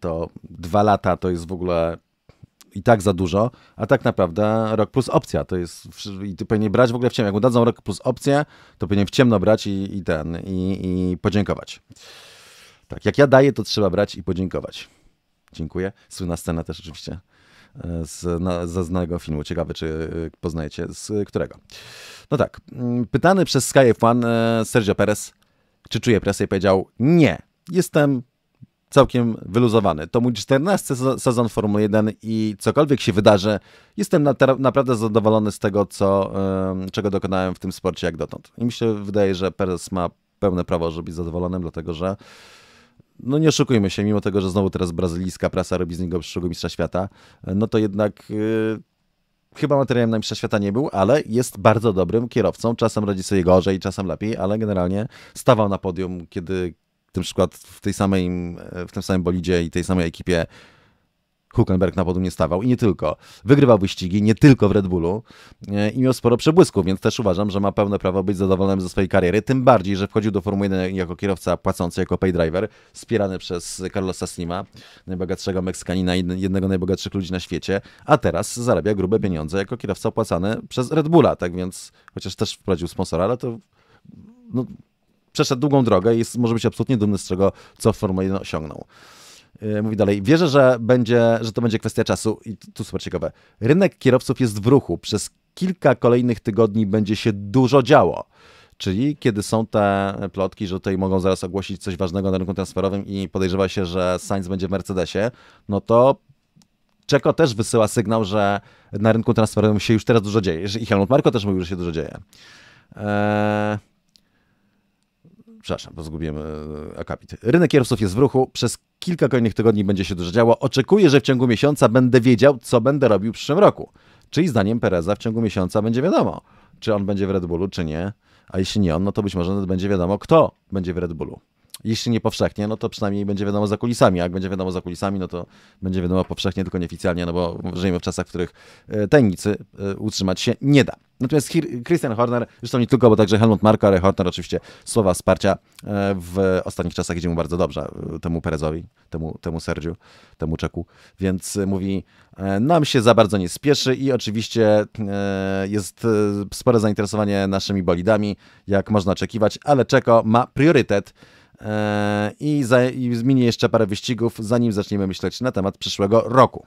S1: to dwa lata to jest w ogóle i tak za dużo, a tak naprawdę rok plus opcja to jest, i ty powinien brać w ogóle w ciemno. Jak mu dadzą rok plus opcję, to powinien w ciemno brać i, i ten, i, i podziękować. Tak, jak ja daję, to trzeba brać i podziękować. Dziękuję. Słynna scena też oczywiście e, z, na, ze znanego filmu. Ciekawe, czy e, poznajecie, z którego. No tak, mm, pytany przez Skype One e, Sergio Perez, czy czuje presję, powiedział nie. Jestem całkiem wyluzowany. To mój 14 sezon Formuły 1 i cokolwiek się wydarzy, jestem naprawdę zadowolony z tego, co, czego dokonałem w tym sporcie jak dotąd. I mi się wydaje, że Perez ma pełne prawo, żeby być zadowolonym, dlatego że no nie oszukujmy się, mimo tego, że znowu teraz brazylijska prasa robi z niego przyszłego mistrza świata, no to jednak yy, chyba materiałem na mistrza świata nie był, ale jest bardzo dobrym kierowcą. Czasem radzi sobie gorzej, czasem lepiej, ale generalnie stawał na podium, kiedy tym przykład w, tej samej, w tym samym bolidzie i tej samej ekipie Huckenberg na podium nie stawał i nie tylko. Wygrywał wyścigi, nie tylko w Red Bullu i miał sporo przebłysków, więc też uważam, że ma pełne prawo być zadowolonym ze swojej kariery. Tym bardziej, że wchodził do Formuły 1 jako kierowca płacący, jako pay driver, wspierany przez Carlosa Slima, najbogatszego Meksykanina, jednego najbogatszych ludzi na świecie, a teraz zarabia grube pieniądze jako kierowca opłacany przez Red Bulla. Tak więc, chociaż też wprowadził sponsora, ale to no, przeszedł długą drogę i jest, może być absolutnie dumny z tego, co w Formule 1 osiągnął. E, mówi dalej, wierzę, że, będzie, że to będzie kwestia czasu i tu super ciekawe. Rynek kierowców jest w ruchu. Przez kilka kolejnych tygodni będzie się dużo działo. Czyli kiedy są te plotki, że tutaj mogą zaraz ogłosić coś ważnego na rynku transferowym i podejrzewa się, że Sainz będzie w Mercedesie, no to Czeko też wysyła sygnał, że na rynku transferowym się już teraz dużo dzieje. I Helmut Marko też mówił, że się dużo dzieje. Eee przepraszam, bo zgubiłem e, akapit. Rynek kierowców jest w ruchu, przez kilka kolejnych tygodni będzie się dużo działo. Oczekuję, że w ciągu miesiąca będę wiedział, co będę robił w przyszłym roku. Czyli zdaniem Pereza w ciągu miesiąca będzie wiadomo, czy on będzie w Red Bullu, czy nie. A jeśli nie on, no to być może będzie wiadomo, kto będzie w Red Bullu jeśli nie powszechnie, no to przynajmniej będzie wiadomo za kulisami. A jak będzie wiadomo za kulisami, no to będzie wiadomo powszechnie, tylko nieoficjalnie, no bo żyjemy w czasach, w których e, tajemnicy e, utrzymać się nie da. Natomiast Christian Horner, zresztą nie tylko, bo także Helmut Marko, ale Horner oczywiście słowa wsparcia e, w ostatnich czasach idzie mu bardzo dobrze, temu Perezowi, temu, temu Sergiu, temu Czeku, więc mówi, nam się za bardzo nie spieszy i oczywiście jest spore zainteresowanie naszymi bolidami, jak można oczekiwać, ale Czeko ma priorytet E, i, za, i zmienię jeszcze parę wyścigów, zanim zaczniemy myśleć na temat przyszłego roku.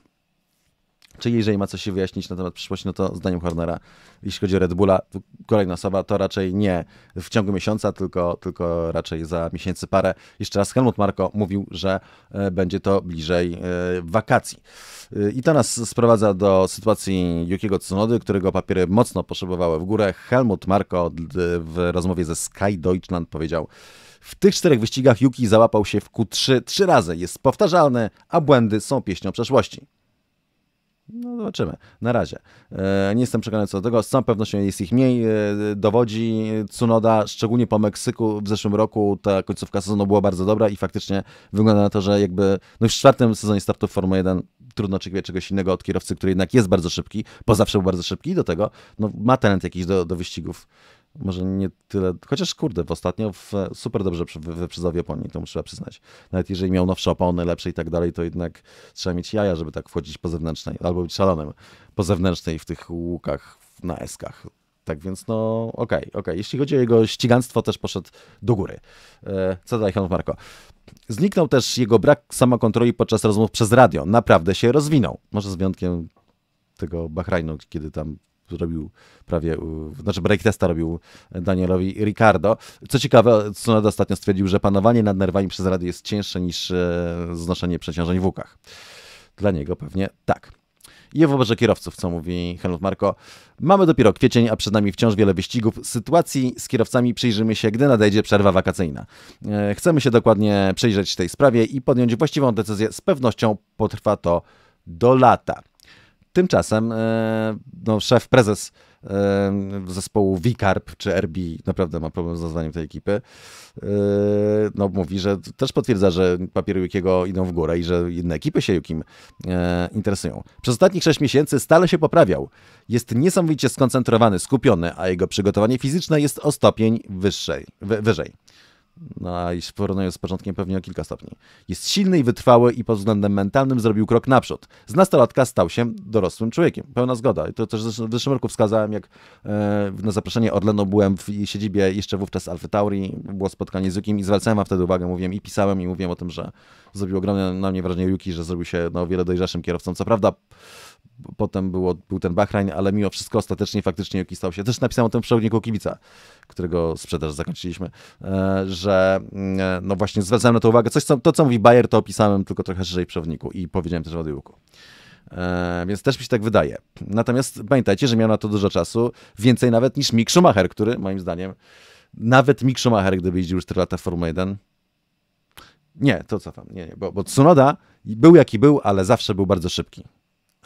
S1: Czyli jeżeli ma coś się wyjaśnić na temat przyszłości, no to zdaniem Hornera, jeśli chodzi o Red Bulla, kolejna osoba, to raczej nie w ciągu miesiąca, tylko, tylko raczej za miesięcy parę. Jeszcze raz Helmut Marko mówił, że e, będzie to bliżej e, wakacji. I to nas sprowadza do sytuacji Jukiego Tsunody, którego papiery mocno poszybowały w górę. Helmut Marko w rozmowie ze Sky Deutschland powiedział, w tych czterech wyścigach Yuki załapał się w Q3 trzy razy. Jest powtarzalny, a błędy są pieśnią przeszłości. No zobaczymy. Na razie. E, nie jestem przekonany co do tego. Z całą pewnością jest ich mniej. E, dowodzi Cunoda, szczególnie po Meksyku w zeszłym roku ta końcówka sezonu była bardzo dobra i faktycznie wygląda na to, że jakby no już w czwartym sezonie startu Formuły 1 trudno oczekiwać czegoś innego od kierowcy, który jednak jest bardzo szybki, bo zawsze był bardzo szybki i do tego no, ma talent jakiś do, do wyścigów może nie tyle, chociaż kurde, w ostatnio w, super dobrze wyprzedzał w Japonii, to trzeba przyznać. Nawet jeżeli miał nowsze opony, lepsze i tak dalej, to jednak trzeba mieć jaja, żeby tak wchodzić po zewnętrznej, albo być szalonym po zewnętrznej w tych łukach na eskach. Tak więc no, okej, okay, okej. Okay. Jeśli chodzi o jego ściganstwo, też poszedł do góry. E, co dalej, Hanów Marko? Zniknął też jego brak samokontroli podczas rozmów przez radio. Naprawdę się rozwinął. Może z wyjątkiem tego Bahrajnu, kiedy tam robił prawie, znaczy breaktesta robił Danielowi Ricardo. Co ciekawe, Tsunoda ostatnio stwierdził, że panowanie nad nerwami przez radio jest cięższe niż e, znoszenie przeciążeń w łukach. Dla niego pewnie tak. I w kierowców, co mówi Helmut Marko. Mamy dopiero kwiecień, a przed nami wciąż wiele wyścigów. Sytuacji z kierowcami przyjrzymy się, gdy nadejdzie przerwa wakacyjna. E, chcemy się dokładnie przyjrzeć tej sprawie i podjąć właściwą decyzję. Z pewnością potrwa to do lata. Tymczasem e, no, szef, prezes e, zespołu Wikarp czy RB, naprawdę ma problem z nazwaniem tej ekipy, e, no mówi, że też potwierdza, że papiery Jukiego idą w górę i że inne ekipy się Jukim interesują. Przez ostatnich 6 miesięcy stale się poprawiał. Jest niesamowicie skoncentrowany, skupiony, a jego przygotowanie fizyczne jest o stopień wyższej, wyżej. No i porównaniu z początkiem pewnie o kilka stopni. Jest silny i wytrwały i pod względem mentalnym zrobił krok naprzód. Z nastolatka stał się dorosłym człowiekiem. Pełna zgoda. I to też w zeszłym roku wskazałem, jak e, na zaproszenie Orlenu byłem w siedzibie jeszcze wówczas Alfy Tauri. Było spotkanie z Yukim i zwracałem wtedy uwagę, mówiłem i pisałem i mówiłem o tym, że zrobił ogromne na mnie wrażenie Juki że zrobił się no, o wiele dojrzalszym kierowcą. Co prawda potem było, był ten Bahrain, ale mimo wszystko ostatecznie faktycznie Joki stał się. Też napisałem o tym przewodniku Kibica, którego sprzedaż zakończyliśmy, e, że mm, e, no właśnie zwracałem na to uwagę. Coś, co, to, co mówi Bayer, to opisałem tylko trochę szerzej w przewodniku i powiedziałem też w audiobooku. E, więc też mi się tak wydaje. Natomiast pamiętajcie, że miał na to dużo czasu, więcej nawet niż Mick Schumacher, który moim zdaniem, nawet Mick Schumacher, gdyby jeździł 4 lata w Formule 1, nie, to co tam, nie, nie bo, bo Tsunoda był jaki był, ale zawsze był bardzo szybki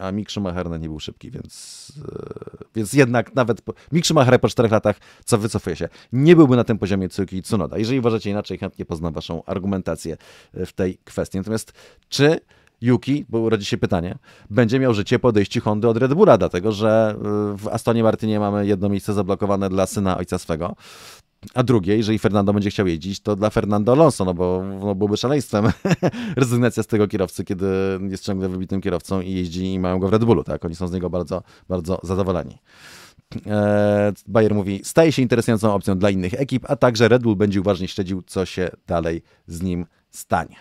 S1: a Mick Schumacher no, nie był szybki, więc, yy, więc jednak nawet po, Mick Schumacher po 4 latach co wycofuje się. Nie byłby na tym poziomie i Cunoda. Jeżeli uważacie inaczej, chętnie poznam waszą argumentację e, w tej kwestii. Natomiast czy Yuki, bo rodzi się pytanie, będzie miał życie po odejściu Hondy od Red Bulla, dlatego że e, w Astonie Martinie mamy jedno miejsce zablokowane dla syna ojca swego. A drugie, jeżeli Fernando będzie chciał jeździć, to dla Fernando Alonso, no bo no byłoby szaleństwem [LAUGHS] rezygnacja z tego kierowcy, kiedy jest ciągle wybitnym kierowcą i jeździ i mają go w Red Bullu, tak? Oni są z niego bardzo, bardzo zadowoleni. E, Bayer mówi, staje się interesującą opcją dla innych ekip, a także Red Bull będzie uważnie śledził, co się dalej z nim stanie.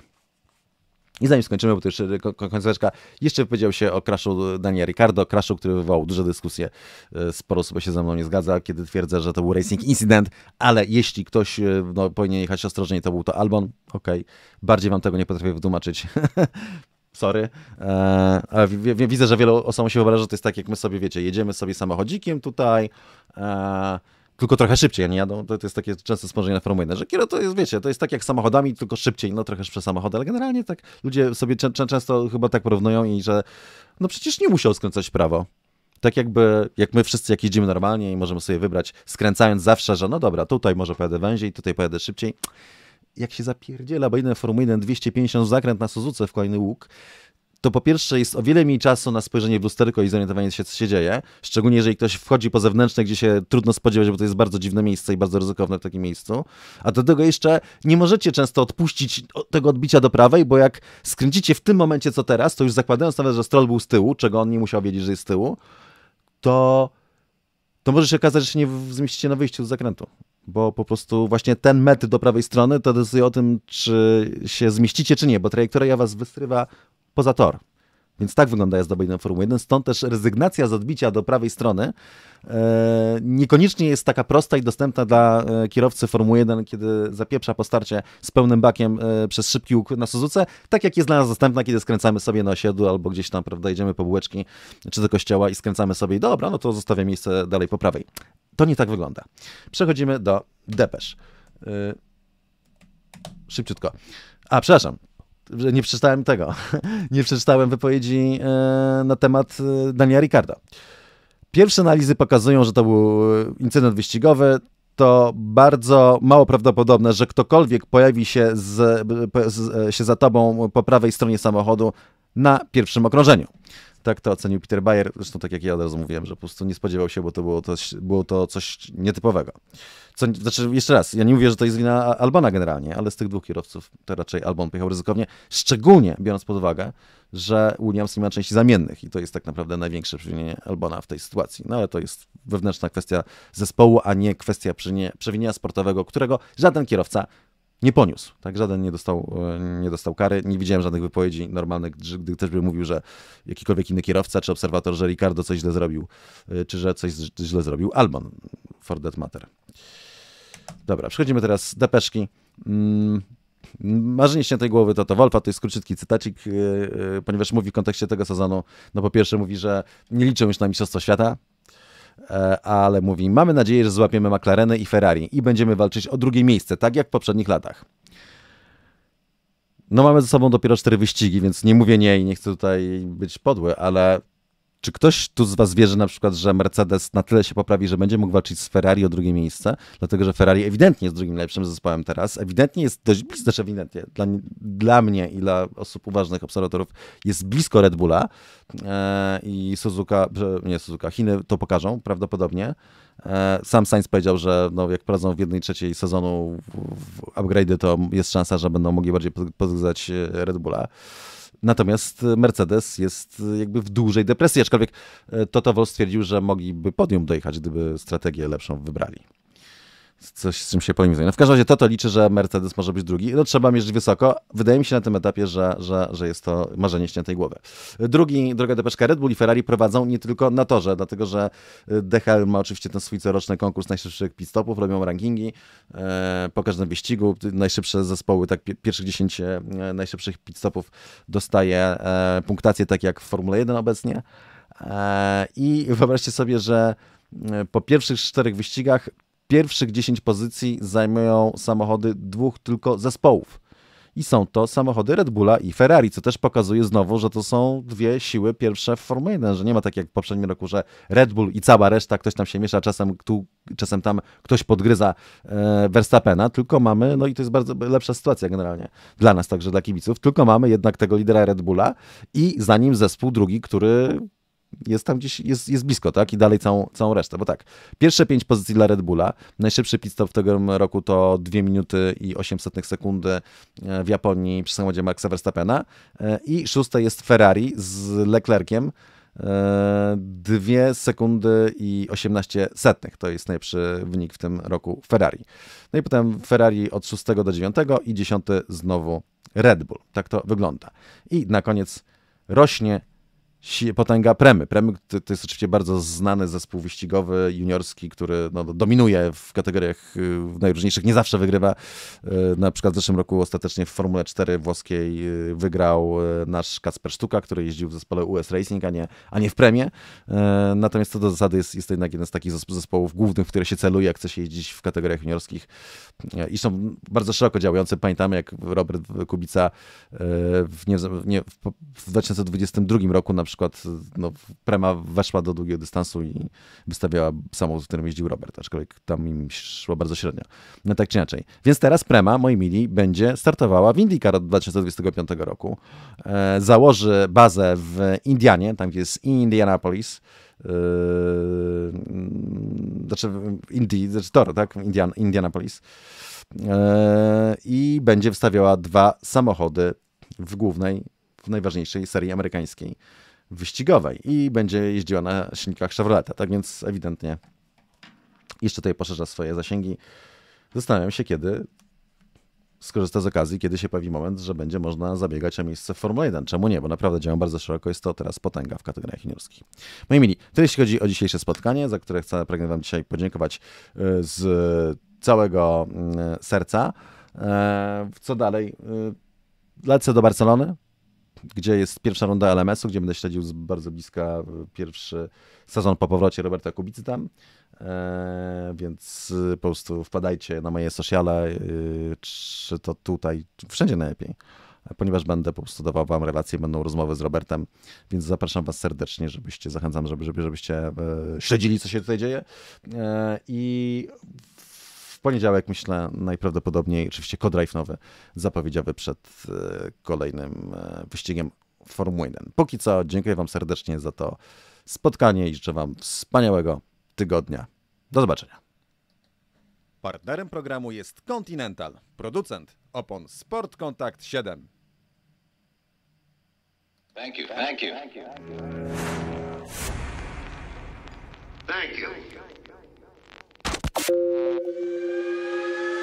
S1: I zanim skończymy, bo to jeszcze końcóweczka, jeszcze powiedział się o kraszu Daniela Ricardo, kraszu który wywołał duże dyskusje. E, sporo osób się ze mną nie zgadza, kiedy twierdzę, że to był racing incydent, ale jeśli ktoś e, no, powinien jechać ostrożniej, to był to Albon, okej. Okay. Bardziej wam tego nie potrafię wytłumaczyć. [LAUGHS] Sorry, eee, widzę, że wielu osobom się wyobraża, że to jest tak, jak my sobie, wiecie, jedziemy sobie samochodzikiem tutaj, eee, tylko trochę szybciej, nie jadą, to, to jest takie częste spojrzenie na Formułę 1, że kierowca to jest, wiecie, to jest tak jak samochodami, tylko szybciej, no trochę przez samochody, ale generalnie tak ludzie sobie często chyba tak porównują i że no przecież nie musiał skręcać prawo. Tak jakby, jak my wszyscy jak jedziemy normalnie i możemy sobie wybrać, skręcając zawsze, że no dobra, tutaj może pojadę węziej, tutaj pojadę szybciej. Jak się zapierdziela, bo jeden Formuły 1 250 zakręt na Suzuce w kolejny łuk, to po pierwsze jest o wiele mniej czasu na spojrzenie w lusterko i zorientowanie się, co się dzieje. Szczególnie jeżeli ktoś wchodzi po zewnętrzne, gdzie się trudno spodziewać, bo to jest bardzo dziwne miejsce i bardzo ryzykowne w takim miejscu. A do tego jeszcze nie możecie często odpuścić tego odbicia do prawej, bo jak skręcicie w tym momencie, co teraz, to już zakładając nawet, że stroll był z tyłu, czego on nie musiał wiedzieć, że jest z tyłu, to, to może się okazać, że się nie zmieścicie na wyjściu z zakrętu bo po prostu właśnie ten metr do prawej strony to decyduje o tym, czy się zmieścicie, czy nie, bo trajektoria was wysrywa poza tor. Więc tak wygląda jazda bolidą Formuły 1, stąd też rezygnacja z odbicia do prawej strony e, niekoniecznie jest taka prosta i dostępna dla e, kierowcy Formuły 1, kiedy zapieprza po starcie z pełnym bakiem e, przez szybki łuk na Suzuce, tak jak jest dla nas dostępna, kiedy skręcamy sobie na osiedlu albo gdzieś tam, prawda, idziemy po bułeczki czy do kościoła i skręcamy sobie i dobra, no to zostawię miejsce dalej po prawej. To nie tak wygląda. Przechodzimy do depesz. E, szybciutko. A, przepraszam, że nie przeczytałem tego, [LAUGHS] nie przeczytałem wypowiedzi e, na temat e, Daniela Ricarda. Pierwsze analizy pokazują, że to był e, incydent wyścigowy, to bardzo mało prawdopodobne, że ktokolwiek pojawi się, z, z, się za tobą po prawej stronie samochodu na pierwszym okrążeniu. Tak to ocenił Peter Bayer, zresztą tak jak ja od razu mówiłem, że po prostu nie spodziewał się, bo to było, to, było to coś nietypowego. Co, znaczy, jeszcze raz, ja nie mówię, że to jest wina Albana generalnie, ale z tych dwóch kierowców to raczej Alban pojechał ryzykownie, szczególnie biorąc pod uwagę, że Williams nie ma części zamiennych i to jest tak naprawdę największe przewinienie Albona w tej sytuacji. No ale to jest wewnętrzna kwestia zespołu, a nie kwestia przewinienia sportowego, którego żaden kierowca nie poniósł. Tak, żaden nie dostał, e, nie dostał kary. Nie widziałem żadnych wypowiedzi normalnych, gdy też by mówił, że jakikolwiek inny kierowca czy obserwator, że Ricardo coś źle zrobił, e, czy że coś źle zrobił Albon, for that matter. Dobra, przechodzimy teraz depeszki. Mm, marzenie tej głowy to to Wolfa, to jest króciutki cytacik, e, ponieważ mówi w kontekście tego sezonu, no po pierwsze mówi, że nie liczą już na Mistrzostwo Świata, E, ale mówi: Mamy nadzieję, że złapiemy McLareny i Ferrari i będziemy walczyć o drugie miejsce, tak jak w poprzednich latach. No mamy ze sobą dopiero cztery wyścigi, więc nie mówię nie i nie chcę tutaj być podły, ale czy ktoś tu z Was wierzy na przykład, że Mercedes na tyle się poprawi, że będzie mógł walczyć z Ferrari o drugie miejsce? Dlatego, że Ferrari ewidentnie jest drugim najlepszym zespołem teraz. Ewidentnie jest dość blisko, też znaczy ewidentnie dla, dla mnie i dla osób uważnych obserwatorów jest blisko Red Bulla e, i Suzuka, nie Suzuka, Chiny to pokażą prawdopodobnie. E, sam Sainz powiedział, że no, jak prowadzą w jednej trzeciej sezonu w, w upgrade, to jest szansa, że będą mogli bardziej podgryzać e, Red Bulla. Natomiast Mercedes jest e, jakby w dużej depresji, aczkolwiek e, Toto Wolff stwierdził, że mogliby podium dojechać, gdyby strategię lepszą wybrali coś, z czym się polemizuje. No w każdym razie to to liczy, że Mercedes może być drugi. No trzeba mierzyć wysoko. Wydaje mi się na tym etapie, że, że, że jest to marzenie ściętej głowy. Drugi, droga depeczka, Red Bull i Ferrari prowadzą nie tylko na torze, dlatego że e, DHL ma oczywiście ten swój coroczny konkurs najszybszych pit-stopów, robią rankingi e, po każdym wyścigu. Najszybsze zespoły, tak pierwszych 10 e, najszybszych pit-stopów dostaje punktację, tak jak w Formule 1 obecnie. I wyobraźcie sobie, że po pierwszych czterech wyścigach Pierwszych 10 pozycji zajmują samochody dwóch tylko zespołów. I są to samochody Red Bulla i Ferrari, co też pokazuje znowu, że to są dwie siły pierwsze w Formule 1, że nie ma tak jak w poprzednim roku, że Red Bull i cała reszta, ktoś tam się miesza, czasem tu, czasem tam ktoś podgryza e, Verstappena, tylko mamy, no i to jest bardzo lepsza sytuacja generalnie dla nas, także dla kibiców, tylko mamy jednak tego lidera Red Bulla i za nim zespół drugi, który jest tam gdzieś, jest, jest blisko, tak? I dalej całą, całą resztę, bo tak, pierwsze pięć pozycji dla Red Bulla, najszybszy pit stop w tym roku to 2 minuty i 800 sekundy e, w Japonii przy samochodzie Maxa Verstappena e, i szóste jest Ferrari z Leclerciem, 2 e, sekundy i 18 setnych. To jest najlepszy wynik w tym roku Ferrari. No i potem Ferrari od 6 do 9 i 10 znowu Red Bull. Tak to wygląda. I na koniec rośnie potęga Premy. Premy to, to, jest oczywiście bardzo znany zespół wyścigowy, juniorski, który no, no dominuje w kategoriach y, najróżniejszych, nie zawsze wygrywa. Y, na przykład w zeszłym roku ostatecznie w Formule 4 włoskiej y, wygrał nasz Kasper Sztuka, który jeździł w zespole US Racing, a nie, a nie w Premie. Natomiast co do zasady jest, jest to jednak jeden z takich zespołów głównych, w które się celuje, jak chce się jeździć w kategoriach juniorskich i są bardzo szeroko działające. Pamiętamy, jak Robert Kubica w, nie, w 2022 roku na przykład no, Prema weszła do długiego dystansu i wystawiała samochód, w którym jeździł Robert, aczkolwiek tam im szło bardzo średnio. No tak czy inaczej. Więc teraz Prema, moi mili, będzie startowała w IndyCar od 2025 roku. E, założy bazę w Indianie, tam gdzie jest Indianapolis. Yy, znaczy Indy, znaczy Tor, tak? Indian, Indianapolis. Yy, I będzie wstawiała dwa samochody w głównej, w najważniejszej serii amerykańskiej wyścigowej i będzie jeździła na silnikach Chevroleta. Tak więc ewidentnie jeszcze tutaj poszerza swoje zasięgi. Zastanawiam się, kiedy skorzysta z okazji, kiedy się pojawi moment, że będzie można zabiegać o miejsce w Formule 1. Czemu nie? Bo naprawdę działam bardzo szeroko. Jest to teraz potęga w kategoriach juniorskich. Moi mili, tyle jeśli chodzi o dzisiejsze spotkanie, za które chcę, pragnę Wam dzisiaj podziękować e, z całego mm, serca. E, co dalej? E, lecę do Barcelony, gdzie jest pierwsza runda LMS-u, gdzie będę śledził z bardzo bliska e, pierwszy sezon po powrocie Roberta Kubicy tam. E, więc e, po prostu wpadajcie na moje sociale, e, czy to tutaj, wszędzie najlepiej, ponieważ będę po prostu dawał wam relacje, będą rozmowy z Robertem, więc zapraszam was serdecznie, żebyście, zachęcam, żeby, żeby, żebyście e, śledzili, co się tutaj dzieje. E, I w w poniedziałek, myślę, najprawdopodobniej oczywiście Codrive nowy, zapowiedziowy przed e, kolejnym e, wyścigiem Formuły 1. Póki co, dziękuję Wam serdecznie za to spotkanie i życzę Wam wspaniałego tygodnia. Do zobaczenia. Partnerem programu jest Continental, producent opon Sport Contact 7. Thank you. Thank you. Thank you. Thank you. フフフ。